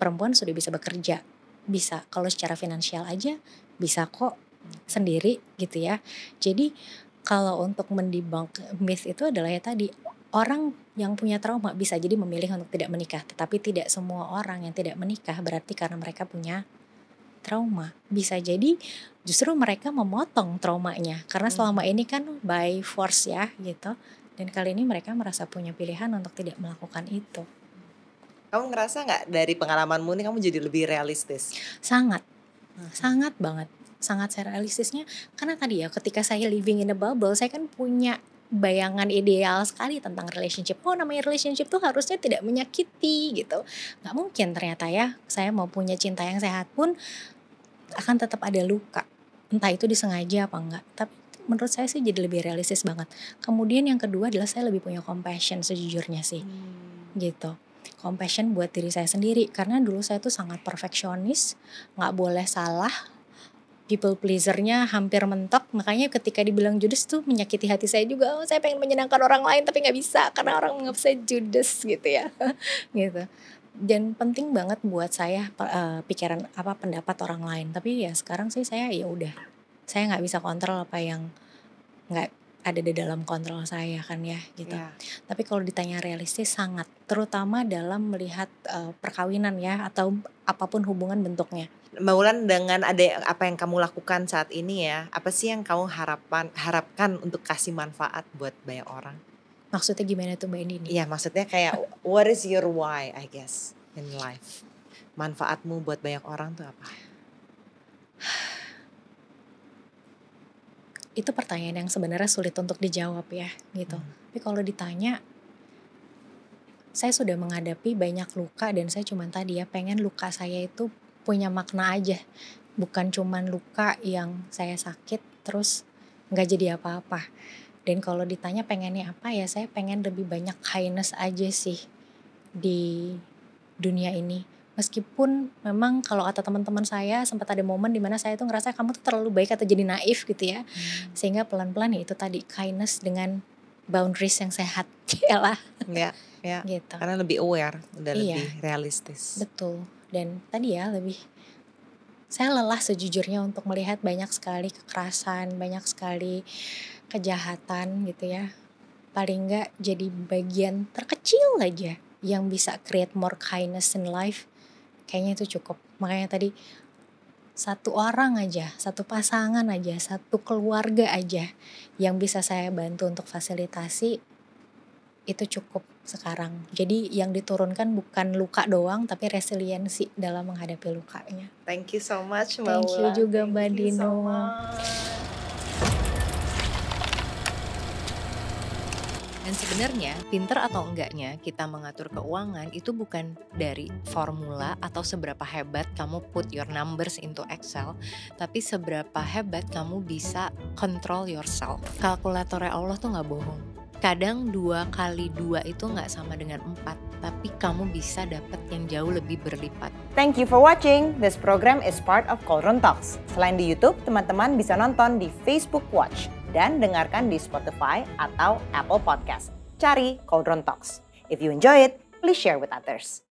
perempuan sudah bisa bekerja bisa kalau secara finansial aja bisa kok sendiri gitu ya jadi kalau untuk mendibang myth itu adalah ya tadi orang yang punya trauma bisa jadi memilih untuk tidak menikah tetapi tidak semua orang yang tidak menikah berarti karena mereka punya trauma. Bisa jadi justru mereka memotong traumanya karena hmm. selama ini kan by force ya gitu. Dan kali ini mereka merasa punya pilihan untuk tidak melakukan itu. Kamu ngerasa nggak dari pengalamanmu ini kamu jadi lebih realistis? Sangat, hmm. sangat banget sangat saya realistisnya karena tadi ya ketika saya living in a bubble saya kan punya bayangan ideal sekali tentang relationship. Oh namanya relationship tuh harusnya tidak menyakiti gitu. Gak mungkin ternyata ya saya mau punya cinta yang sehat pun akan tetap ada luka. Entah itu disengaja apa enggak. Tapi menurut saya sih jadi lebih realistis banget. Kemudian yang kedua adalah saya lebih punya compassion sejujurnya sih. Hmm. Gitu. Compassion buat diri saya sendiri karena dulu saya tuh sangat perfeksionis, Gak boleh salah, people pleasernya hampir mentok makanya ketika dibilang judes tuh menyakiti hati saya juga oh, saya pengen menyenangkan orang lain tapi nggak bisa karena orang menganggap saya judes gitu ya gitu dan penting banget buat saya uh, pikiran apa pendapat orang lain tapi ya sekarang sih saya ya udah saya nggak bisa kontrol apa yang nggak ada di dalam kontrol saya kan ya gitu yeah. tapi kalau ditanya realistis sangat terutama dalam melihat uh, perkawinan ya atau apapun hubungan bentuknya Mbak Ulan dengan ada apa yang kamu lakukan saat ini ya, apa sih yang kamu harapan harapkan untuk kasih manfaat buat banyak orang? Maksudnya gimana tuh Mbak ini Iya, maksudnya kayak what is your why I guess in life? Manfaatmu buat banyak orang tuh apa? Itu pertanyaan yang sebenarnya sulit untuk dijawab ya, gitu. Hmm. Tapi kalau ditanya saya sudah menghadapi banyak luka dan saya cuman tadi ya pengen luka saya itu punya makna aja bukan cuman luka yang saya sakit terus nggak jadi apa-apa dan kalau ditanya pengennya apa ya saya pengen lebih banyak kindness aja sih di dunia ini meskipun memang kalau kata teman-teman saya sempat ada momen dimana saya tuh ngerasa kamu tuh terlalu baik atau jadi naif gitu ya hmm. sehingga pelan-pelan ya itu tadi kindness dengan boundaries yang sehat ya lah ya ya gitu karena lebih aware udah iya. lebih realistis betul dan tadi ya lebih saya lelah sejujurnya untuk melihat banyak sekali kekerasan, banyak sekali kejahatan gitu ya. Paling nggak jadi bagian terkecil aja yang bisa create more kindness in life. Kayaknya itu cukup. Makanya tadi satu orang aja, satu pasangan aja, satu keluarga aja yang bisa saya bantu untuk fasilitasi itu cukup sekarang. Jadi yang diturunkan bukan luka doang, tapi resiliensi dalam menghadapi lukanya. Thank you so much, Mbak Thank you juga Thank Mbak you Dino. So Dan sebenarnya, pinter atau enggaknya kita mengatur keuangan itu bukan dari formula atau seberapa hebat kamu put your numbers into Excel, tapi seberapa hebat kamu bisa control yourself. Kalkulatornya Allah tuh nggak bohong kadang dua kali dua itu nggak sama dengan empat, tapi kamu bisa dapat yang jauh lebih berlipat. Thank you for watching. This program is part of Colron Talks. Selain di YouTube, teman-teman bisa nonton di Facebook Watch dan dengarkan di Spotify atau Apple Podcast. Cari Colron Talks. If you enjoy it, please share with others.